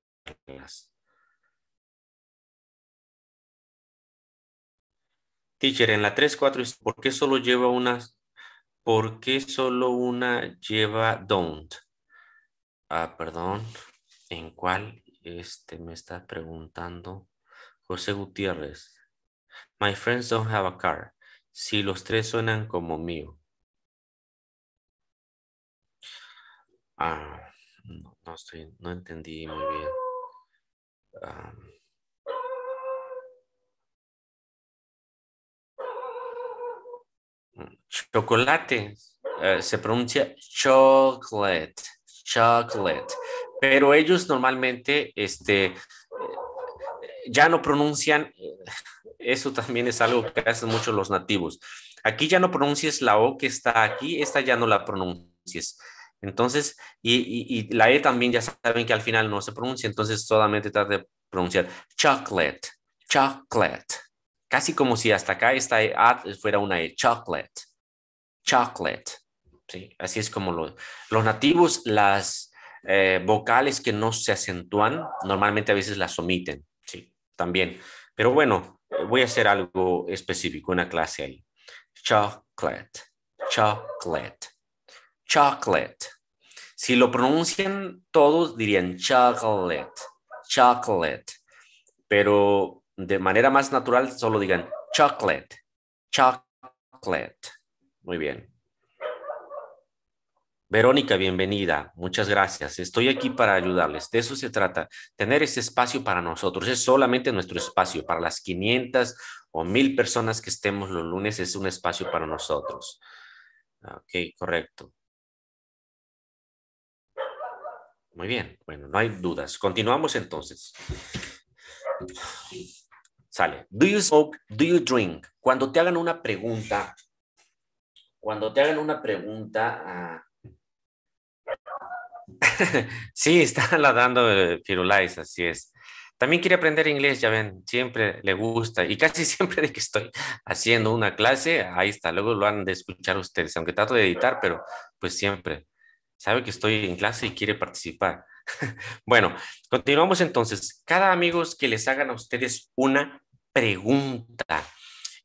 Teacher, en la 3, 4, ¿por qué solo lleva una, por qué solo una lleva don't? Ah, perdón, ¿en cuál? Este me está preguntando José Gutiérrez. My friends don't have a car. Si los tres suenan como mío. Ah, no estoy, no entendí muy bien. Ah, chocolate. Eh, se pronuncia chocolate, chocolate. Pero ellos normalmente este, eh, ya no pronuncian, eh, eso también es algo que hacen muchos los nativos. Aquí ya no pronuncies la O que está aquí, esta ya no la pronuncias entonces, y, la E también ya saben que al final no se pronuncia, entonces solamente trata de pronunciar chocolate, chocolate. Casi como si hasta acá esta e fuera una E, chocolate, chocolate. Sí, así es como los nativos, las eh, vocales que no se acentúan, normalmente a veces las omiten, sí, también. Pero bueno, voy a hacer algo específico, una clase ahí. Chocolate, chocolate chocolate. Si lo pronuncian todos dirían chocolate, chocolate, pero de manera más natural solo digan chocolate, chocolate. Muy bien. Verónica, bienvenida. Muchas gracias. Estoy aquí para ayudarles. De eso se trata, tener ese espacio para nosotros. Es solamente nuestro espacio. Para las 500 o 1000 personas que estemos los lunes, es un espacio para nosotros. Ok, correcto. Muy bien, bueno, no hay dudas. Continuamos entonces. Sale. Do you smoke? Do you drink? Cuando te hagan una pregunta, cuando te hagan una pregunta, uh... sí, está la dando eh, Firulais, así es. También quiere aprender inglés, ya ven, siempre le gusta y casi siempre de que estoy haciendo una clase, ahí está, luego lo han de escuchar ustedes, aunque trato de editar, pero pues siempre sabe que estoy en clase y quiere participar. bueno, continuamos entonces. Cada amigos que les hagan a ustedes una pregunta.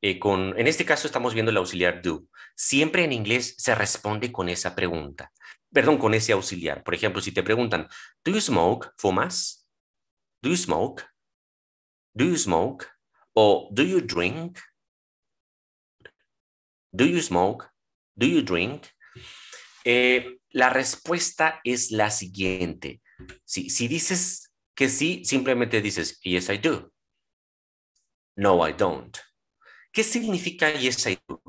Eh, con, en este caso estamos viendo el auxiliar do. Siempre en inglés se responde con esa pregunta, perdón, con ese auxiliar. Por ejemplo, si te preguntan, ¿do you smoke? ¿Fumas? ¿Do you smoke? ¿Do you smoke? O ¿do you drink? ¿Do you smoke? ¿Do you drink? Eh, la respuesta es la siguiente. Si, dices que sí, simplemente dices, yes, I do. No, I don't. ¿Qué significa yes, I do?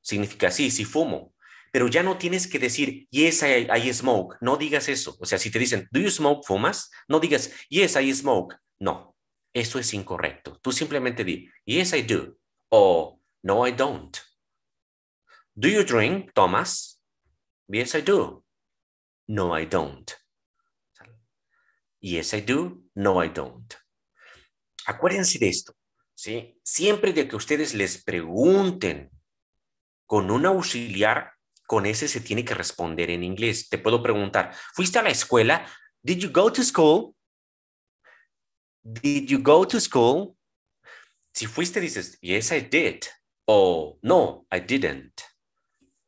Significa sí, sí fumo. Pero ya no tienes que decir, yes, I, smoke. No digas eso. O sea, si te dicen, do you smoke, fumas, no digas, yes, I smoke. No, eso es incorrecto. Tú simplemente di, yes, I do. O no, I don't. Do you drink, Thomas? Yes, I do. No, I don't. Yes, I do. No, I don't. Acuérdense de esto. ¿sí? Siempre de que ustedes les pregunten con un auxiliar, con ese se tiene que responder en inglés. Te puedo preguntar, ¿fuiste a la escuela? Did you go to school? Did you go to school? Si fuiste, dices, yes, I did. O no, I didn't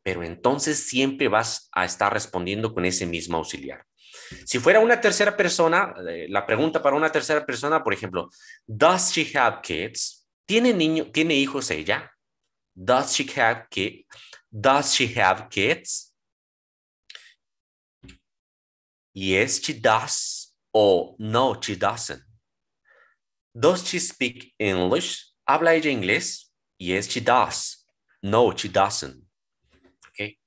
pero entonces siempre vas a estar respondiendo con ese mismo auxiliar. Si fuera una tercera persona, eh, la pregunta para una tercera persona, por ejemplo, ¿Does she have kids? ¿Tiene, niño, ¿tiene hijos ella? ¿Does she have kids? ¿Does she have kids? Yes, she does. O no, she doesn't. Does she speak English? ¿Habla ella inglés? Yes, she does. No, she doesn't.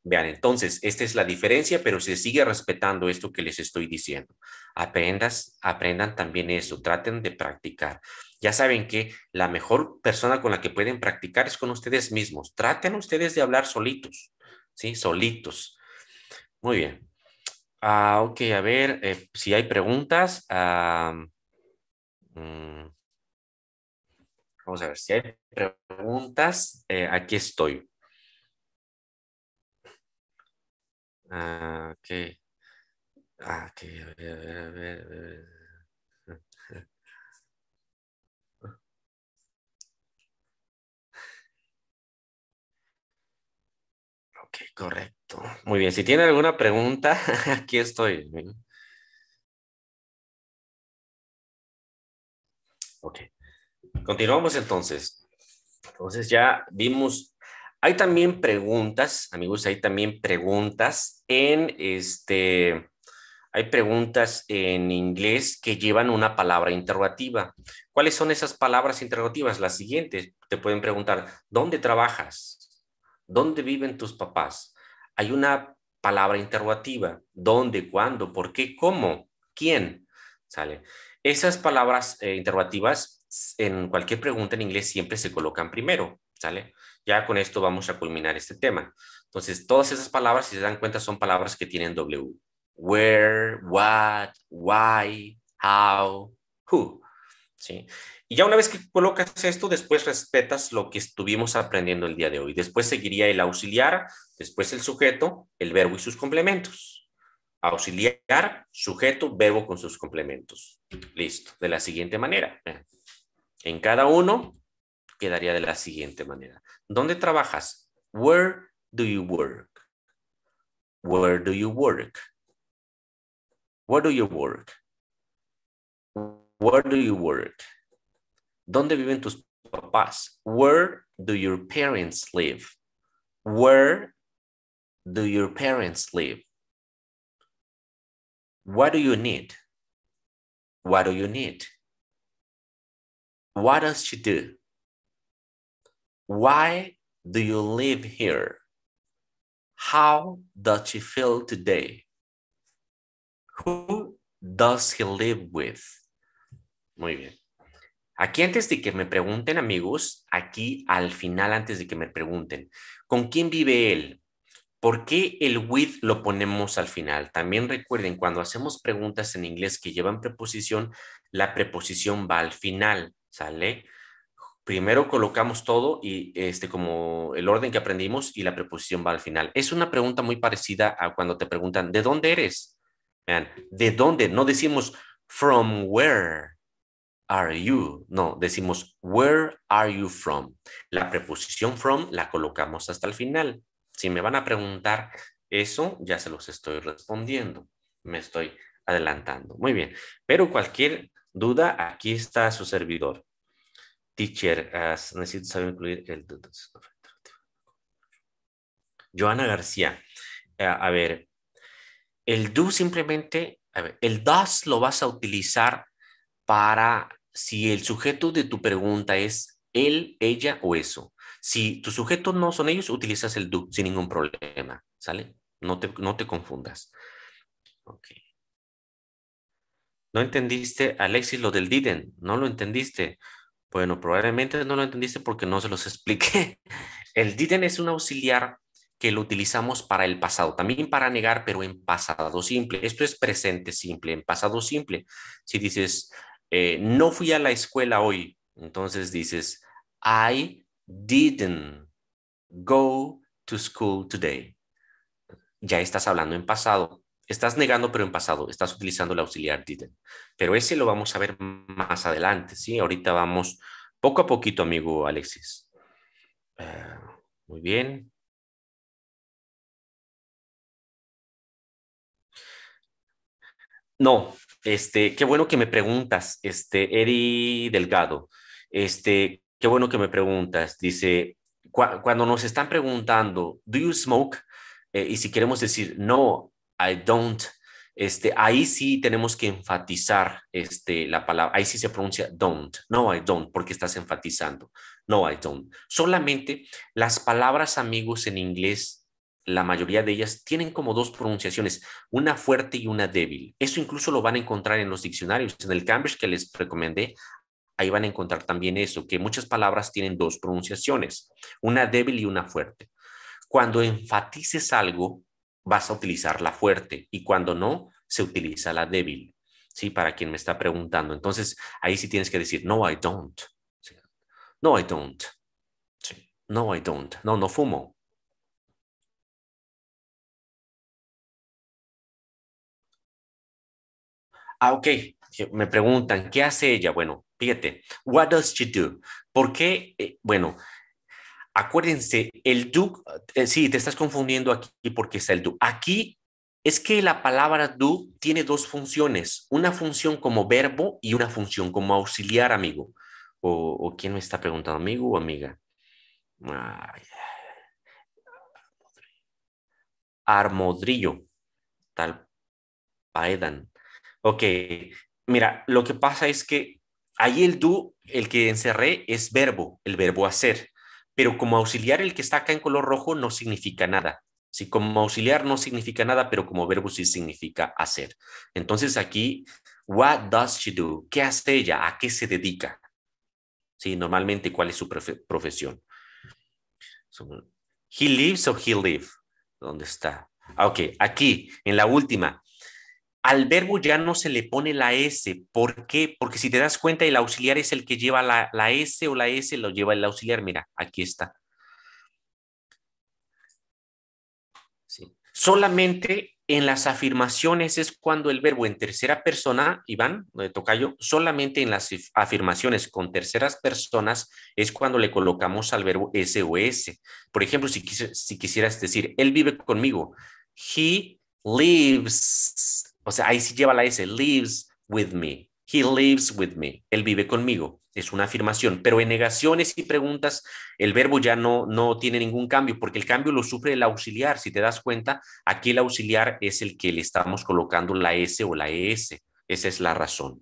Vean, entonces, esta es la diferencia, pero se sigue respetando esto que les estoy diciendo. Aprendas, aprendan también eso, traten de practicar. Ya saben que la mejor persona con la que pueden practicar es con ustedes mismos. Traten ustedes de hablar solitos, ¿sí? Solitos. Muy bien. Ah, ok, a ver eh, si hay preguntas. Ah, mm, vamos a ver si hay preguntas. Eh, aquí estoy. correcto. Muy bien, si tiene alguna pregunta, aquí estoy. ¿eh? Ok. Continuamos entonces. Entonces ya vimos hay también preguntas, amigos, hay también preguntas en este, hay preguntas en inglés que llevan una palabra interrogativa. ¿Cuáles son esas palabras interrogativas? Las siguientes, te pueden preguntar, ¿dónde trabajas? ¿Dónde viven tus papás? Hay una palabra interrogativa, ¿dónde, cuándo, por qué, cómo, quién? ¿Sale? Esas palabras eh, interrogativas en cualquier pregunta en inglés siempre se colocan primero, ¿sale? Ya con esto vamos a culminar este tema. Entonces, todas esas palabras, si se dan cuenta, son palabras que tienen W. Where, what, why, how, who. ¿Sí? Y ya una vez que colocas esto, después respetas lo que estuvimos aprendiendo el día de hoy. Después seguiría el auxiliar, después el sujeto, el verbo y sus complementos. Auxiliar, sujeto, verbo con sus complementos. Listo. De la siguiente manera. En cada uno quedaría de la siguiente manera. ¿Dónde trabajas? Where do you work? Where do you work? Where do you work? Where do you work? ¿Dónde viven tus papás? Where do your parents live? Where do your parents live? What do you need? What do you need? What does she do? Why do you live here? How does she feel today? Who does he live with? Muy bien. Aquí antes de que me pregunten, amigos, aquí al final antes de que me pregunten, ¿con quién vive él? ¿Por qué el with lo ponemos al final? También recuerden, cuando hacemos preguntas en inglés que llevan preposición, la preposición va al final, ¿sale? primero colocamos todo y este como el orden que aprendimos y la preposición va al final. Es una pregunta muy parecida a cuando te preguntan ¿de dónde eres? Vean, ¿de dónde? No decimos from where are you? No, decimos where are you from? La preposición from la colocamos hasta el final. Si me van a preguntar eso, ya se los estoy respondiendo. Me estoy adelantando. Muy bien. Pero cualquier duda, aquí está su servidor. Teacher, ah, necesito saber incluir el... Joana García, ah, a ver, el do simplemente, el does lo vas a utilizar para si el sujeto de tu pregunta es él, ella o eso. Si tu sujeto no son ellos, utilizas el do sin ningún problema, ¿sale? No te, confundas. Ok. No entendiste, Alexis, lo del didn't, no lo entendiste. Bueno, probablemente no lo entendiste porque no se los expliqué. El didn't es un auxiliar que lo utilizamos para el pasado, también para negar, pero en pasado simple. Esto es presente simple, en pasado simple. Si dices, eh, no fui a la escuela hoy, entonces dices, I didn't go to school today. Ya estás hablando en pasado. Estás negando, pero en pasado, estás utilizando el auxiliar didn't. Pero ese lo vamos a ver más adelante, ¿sí? Ahorita vamos poco a poquito, amigo Alexis. Eh, muy bien. No, este, qué bueno que me preguntas, este, Eri Delgado. Este, qué bueno que me preguntas. Dice, cuando nos están preguntando, ¿do you smoke? Eh, y si queremos decir no, I don't. Este, ahí sí tenemos que enfatizar este, la palabra. Ahí sí se pronuncia don't. No, I don't, porque estás enfatizando. No, I don't. Solamente las palabras amigos en inglés, la mayoría de ellas tienen como dos pronunciaciones, una fuerte y una débil. Eso incluso lo van a encontrar en los diccionarios. En el Cambridge que les recomendé, ahí van a encontrar también eso, que muchas palabras tienen dos pronunciaciones, una débil y una fuerte. Cuando enfatices algo, vas a utilizar la fuerte y cuando no, se utiliza la débil. ¿Sí? Para quien me está preguntando. Entonces, ahí sí tienes que decir, no, I don't. No, I don't. No, I don't. No, no fumo. Ah, ok. Me preguntan, ¿qué hace ella? Bueno, fíjate, what does she do? ¿Por qué? Eh, bueno, Acuérdense, el do, eh, sí, te estás confundiendo aquí porque está el do. Aquí es que la palabra do tiene dos funciones, una función como verbo y una función como auxiliar, amigo. ¿O, quién me está preguntando, amigo o amiga? armodrillo, tal paedan. Ok, mira, lo que pasa es que ahí el do, el que encerré, es verbo, el verbo hacer pero como auxiliar el que está acá en color rojo no significa nada. Si como auxiliar no significa nada, pero como verbo sí significa hacer. Entonces aquí, what does she do? ¿Qué hace ella? ¿A qué se dedica? Sí, normalmente, ¿cuál es su profesión? he lives o he live. ¿Dónde está? Ah, ok, aquí, en la última al verbo ya no se le pone la S. ¿Por qué? Porque si te das cuenta, el auxiliar es el que lleva la, S o la S lo lleva el auxiliar. Mira, aquí está. Solamente en las afirmaciones es cuando el verbo en tercera persona, Iván, de toca yo, solamente en las afirmaciones con terceras personas es cuando le colocamos al verbo S o S. Por ejemplo, si, si quisieras decir, él vive conmigo, he lives o sea, ahí sí lleva la S, lives with me. He lives with me. Él vive conmigo. Es una afirmación. Pero en negaciones y preguntas, el verbo ya no, no tiene ningún cambio, porque el cambio lo sufre el auxiliar. Si te das cuenta, aquí el auxiliar es el que le estamos colocando la S o la ES. Esa es la razón.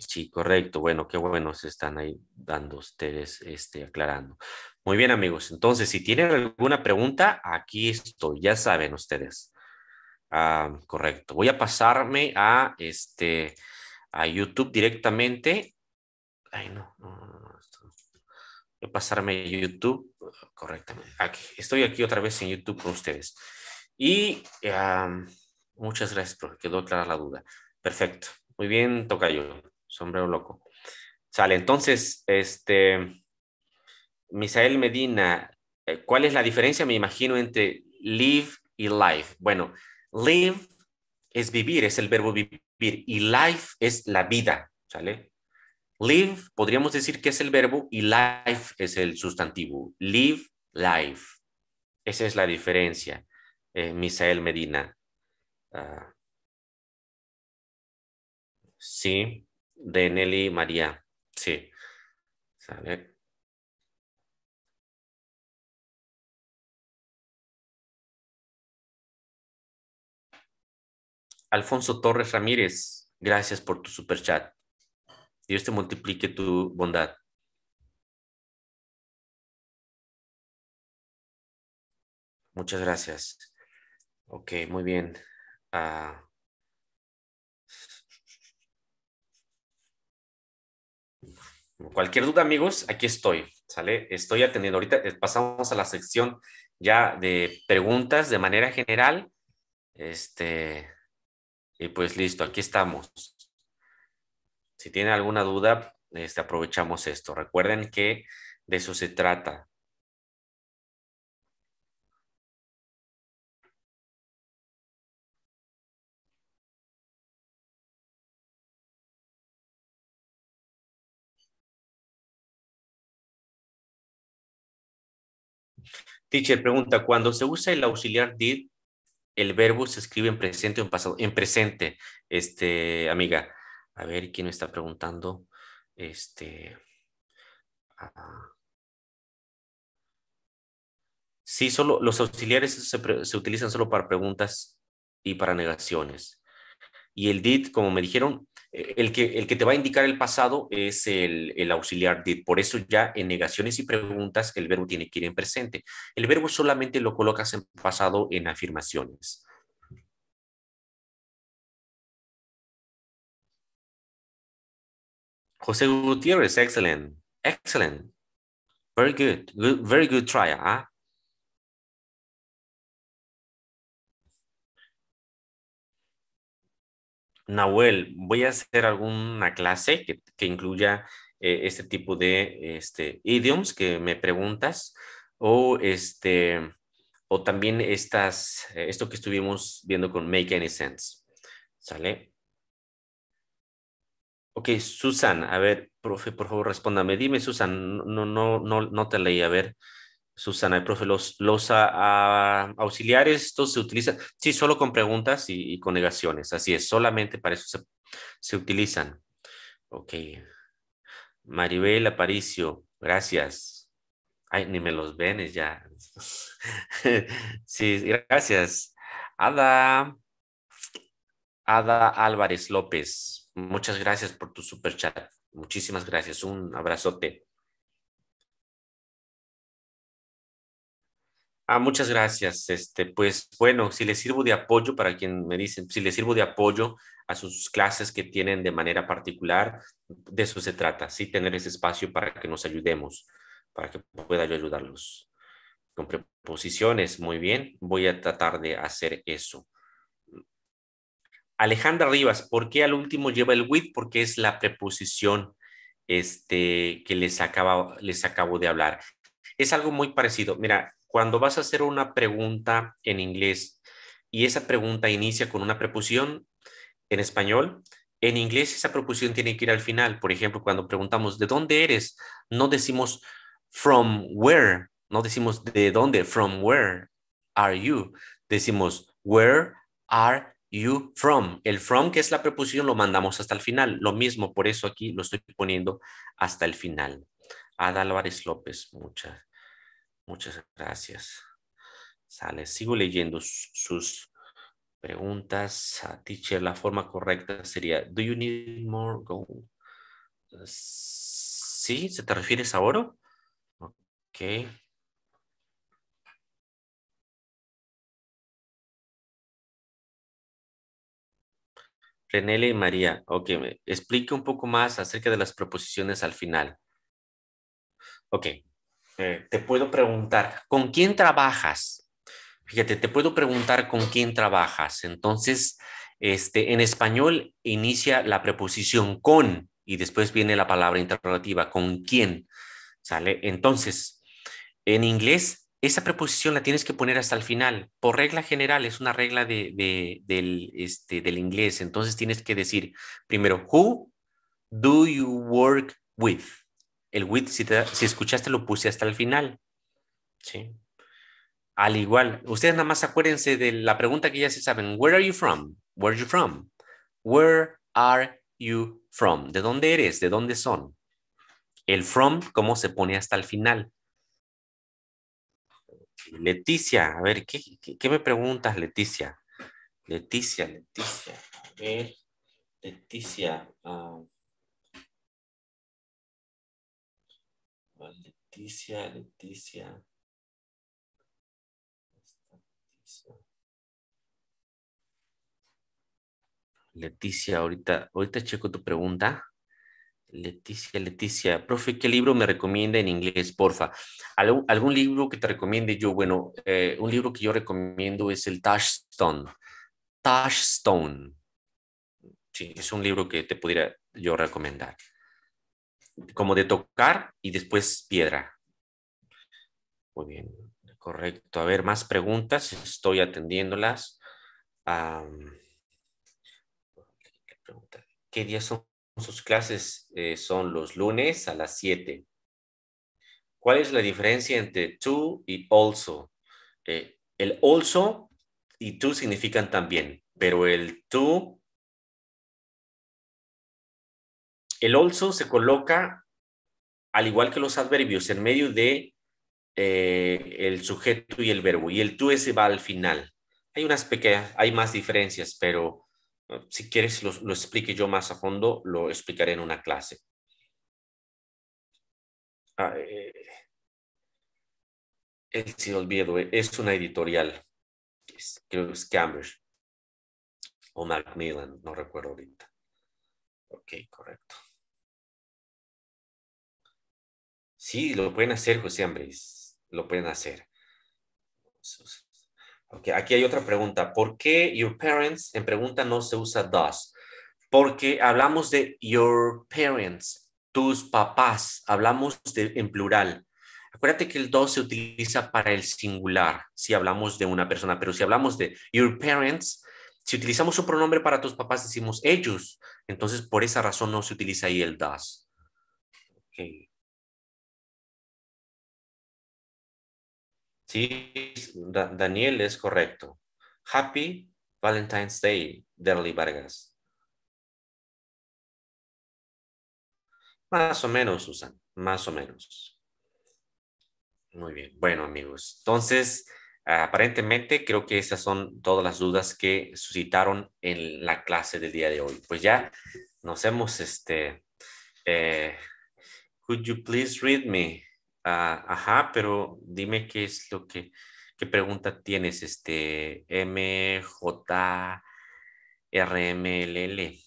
Sí, correcto. Bueno, qué bueno se están ahí dando ustedes, este, aclarando. Muy bien, amigos. Entonces, si tienen alguna pregunta, aquí estoy. Ya saben ustedes. Ah, correcto. Voy a pasarme a este a YouTube directamente. Ay, no, Voy a pasarme a YouTube correctamente. Aquí, estoy aquí otra vez en YouTube con ustedes. Y muchas gracias porque quedó clara la duda. Perfecto. Muy bien, toca yo sombrero loco. Sale, entonces, este, Misael Medina, eh, ¿cuál es la diferencia, me imagino, entre live y life? Bueno, live es vivir, es el verbo vivir, y life es la vida, ¿sale? Live, podríamos decir que es el verbo, y life es el sustantivo. Live, life. Esa es la diferencia, eh, Misael Medina. Ah. sí de Nelly María. Sí. Alfonso Torres Ramírez, gracias por tu super chat. Dios te multiplique tu bondad. Muchas gracias. Ok, muy bien. Ah, Cualquier duda, amigos, aquí estoy, ¿sale? Estoy atendiendo. Ahorita eh, pasamos a la sección ya de preguntas de manera general. Este, y pues listo, aquí estamos. Si tienen alguna duda, este, aprovechamos esto. Recuerden que de eso se trata, Teacher pregunta, cuando se usa el auxiliar did, el verbo se escribe en presente o en pasado. En presente, este, amiga. A ver, ¿quién me está preguntando? Este. Ah. sí, solo los auxiliares se, se utilizan solo para preguntas y para negaciones. Y el did, como me dijeron, eh, el que, te va a indicar el pasado es el, auxiliar did. Por eso ya en negaciones y preguntas el verbo tiene que ir en presente. El verbo solamente lo colocas en pasado en afirmaciones. José Gutiérrez, excelente. Excelente. Very good, very good try. ¿ah? Nahuel, voy a hacer alguna clase que, incluya eh, este tipo de este, idioms que me preguntas o este o también estas eh, esto que estuvimos viendo con make any sense. ¿Sale? Ok, Susan, a ver, profe, por favor, respóndame. Dime, Susan, no, no, no, no te leí, a ver, Susana y profe, los, auxiliares, estos se utilizan, sí, solo con preguntas y, con negaciones, así es, solamente para eso se, utilizan. Ok. Maribel Aparicio, gracias. Ay, ni me los ven ya. sí, gracias. Ada, Ada Álvarez López, muchas gracias por tu super chat. Muchísimas gracias. Un abrazote. Ah, muchas gracias. Este, pues bueno, si les sirvo de apoyo, para quien me dice si les sirvo de apoyo a sus clases que tienen de manera particular, de eso se trata, sí, tener ese espacio para que nos ayudemos, para que pueda yo ayudarlos. Con preposiciones, muy bien, voy a tratar de hacer eso. Alejandra Rivas, ¿por qué al último lleva el with? Porque es la preposición este, que les, acaba, les acabo de hablar. Es algo muy parecido. Mira, cuando vas a hacer una pregunta en inglés y esa pregunta inicia con una preposición en español, en inglés esa preposición tiene que ir al final. Por ejemplo, cuando preguntamos ¿de dónde eres? No decimos from where, no decimos de dónde, from where are you. Decimos where are you from. El from, que es la preposición, lo mandamos hasta el final. Lo mismo, por eso aquí lo estoy poniendo hasta el final. Ada Álvarez López, muchas gracias. Muchas gracias. Sale, sigo leyendo sus preguntas. Ah, teacher, la forma correcta sería, ¿Do you need more gold? Sí, ¿se te refieres a oro? Ok. Renele y María, ok, explique un poco más acerca de las proposiciones al final. Ok, eh, te puedo preguntar, ¿con quién trabajas? Fíjate, te puedo preguntar con quién trabajas. Entonces, este, en español inicia la preposición con y después viene la palabra interrogativa, ¿con quién? ¿Sale? Entonces, en inglés, esa preposición la tienes que poner hasta el final. Por regla general, es una regla del, este, del inglés. Entonces, tienes que decir primero, who do you work with? El with, si, escuchaste, lo puse hasta el final. ¿Sí? Al igual, ustedes nada más acuérdense de la pregunta que ya se saben. Where are you from? Where are you from? Where are you from? ¿De dónde eres? ¿De dónde son? El from, ¿cómo se pone hasta el final? Leticia, a ver, ¿qué, me preguntas, Leticia? Leticia, Leticia, a ver, Leticia. Ah. Leticia, Leticia. Leticia, ahorita, ahorita checo tu pregunta. Leticia, Leticia, profe, ¿qué libro me recomienda en inglés, porfa? ¿Algún, libro que te recomiende yo? Bueno, eh, un libro que yo recomiendo es el Touchstone. Touchstone. Sí, es un libro que te pudiera yo recomendar como de tocar y después piedra. Muy bien, correcto. A ver, más preguntas, estoy atendiéndolas. ¿Qué días son sus clases? Eh, son los lunes a las 7. ¿Cuál es la diferencia entre tú y also? Eh, el also y tú significan también, pero el tú... El also se coloca, al igual que los adverbios, en medio de eh, el sujeto y el verbo. Y el tú ese va al final. Hay unas pequeñas, hay más diferencias, pero eh, si quieres lo, explique yo más a fondo, lo explicaré en una clase. Ah, eh, el eh, olvido, es una editorial. Creo que es Cambridge o Macmillan, no recuerdo ahorita. Ok, correcto. Sí, lo pueden hacer, José Ambris, lo pueden hacer. Okay, aquí hay otra pregunta. ¿Por qué your parents en pregunta no se usa dos. Porque hablamos de your parents, tus papás, hablamos de, en plural. Acuérdate que el dos se utiliza para el singular, si hablamos de una persona, pero si hablamos de your parents, si utilizamos un pronombre para tus papás, decimos ellos. Entonces, por esa razón no se utiliza ahí el does. Okay. Sí, Daniel es correcto. Happy Valentine's Day, Derly Vargas. Más o menos, Susan, más o menos. Muy bien, bueno amigos, entonces aparentemente creo que esas son todas las dudas que suscitaron en la clase del día de hoy. Pues ya nos hemos, este, eh, could you please read me? Ah, ajá, pero dime qué es lo que, qué pregunta tienes, este, M, J, R, M, L, L.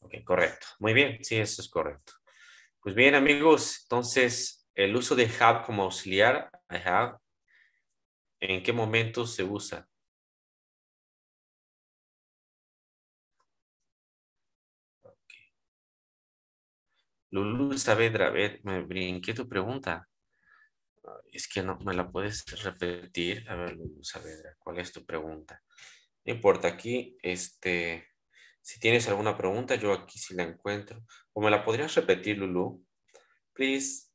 ok, correcto. Muy bien, sí, eso es correcto. Pues bien, amigos, entonces, el uso de have como auxiliar, I have, ¿en qué momento se usa? Lulu Saavedra, a ver, me brinqué tu pregunta. Es que no, me la puedes repetir. A ver, Lulu Saavedra, ¿cuál es tu pregunta? No importa, aquí, este, si tienes alguna pregunta, yo aquí sí la encuentro. O me la podrías repetir, Lulu. Please.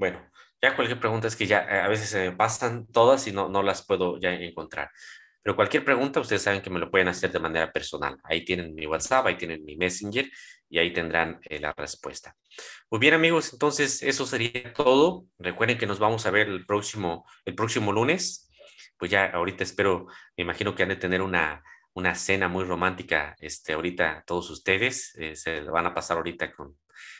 Bueno, ya cualquier pregunta es que ya eh, a veces se me pasan todas y no, las puedo ya encontrar. Pero cualquier pregunta, ustedes saben que me lo pueden hacer de manera personal. Ahí tienen mi WhatsApp, ahí tienen mi Messenger y ahí tendrán eh, la respuesta. Muy bien, amigos, entonces eso sería todo. Recuerden que nos vamos a ver el próximo, el próximo lunes. Pues ya ahorita espero, me imagino que han de tener una, una cena muy romántica este, ahorita todos ustedes. Eh, se van a pasar ahorita con,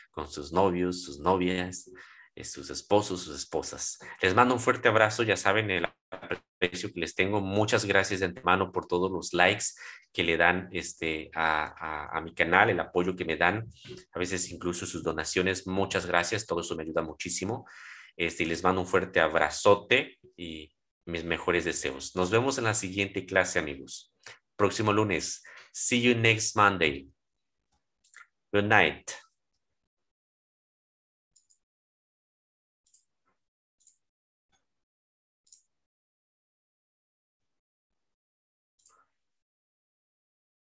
con sus novios, sus novias, eh, sus esposos, sus esposas. Les mando un fuerte abrazo, ya saben el aprecio que les tengo. Muchas gracias de antemano por todos los likes que le dan este, a, mi canal, el apoyo que me dan, a veces incluso sus donaciones. Muchas gracias, todo eso me ayuda muchísimo. Este, les mando un fuerte abrazote y mis mejores deseos. Nos vemos en la siguiente clase, amigos. Próximo lunes. See you next Monday. Good night.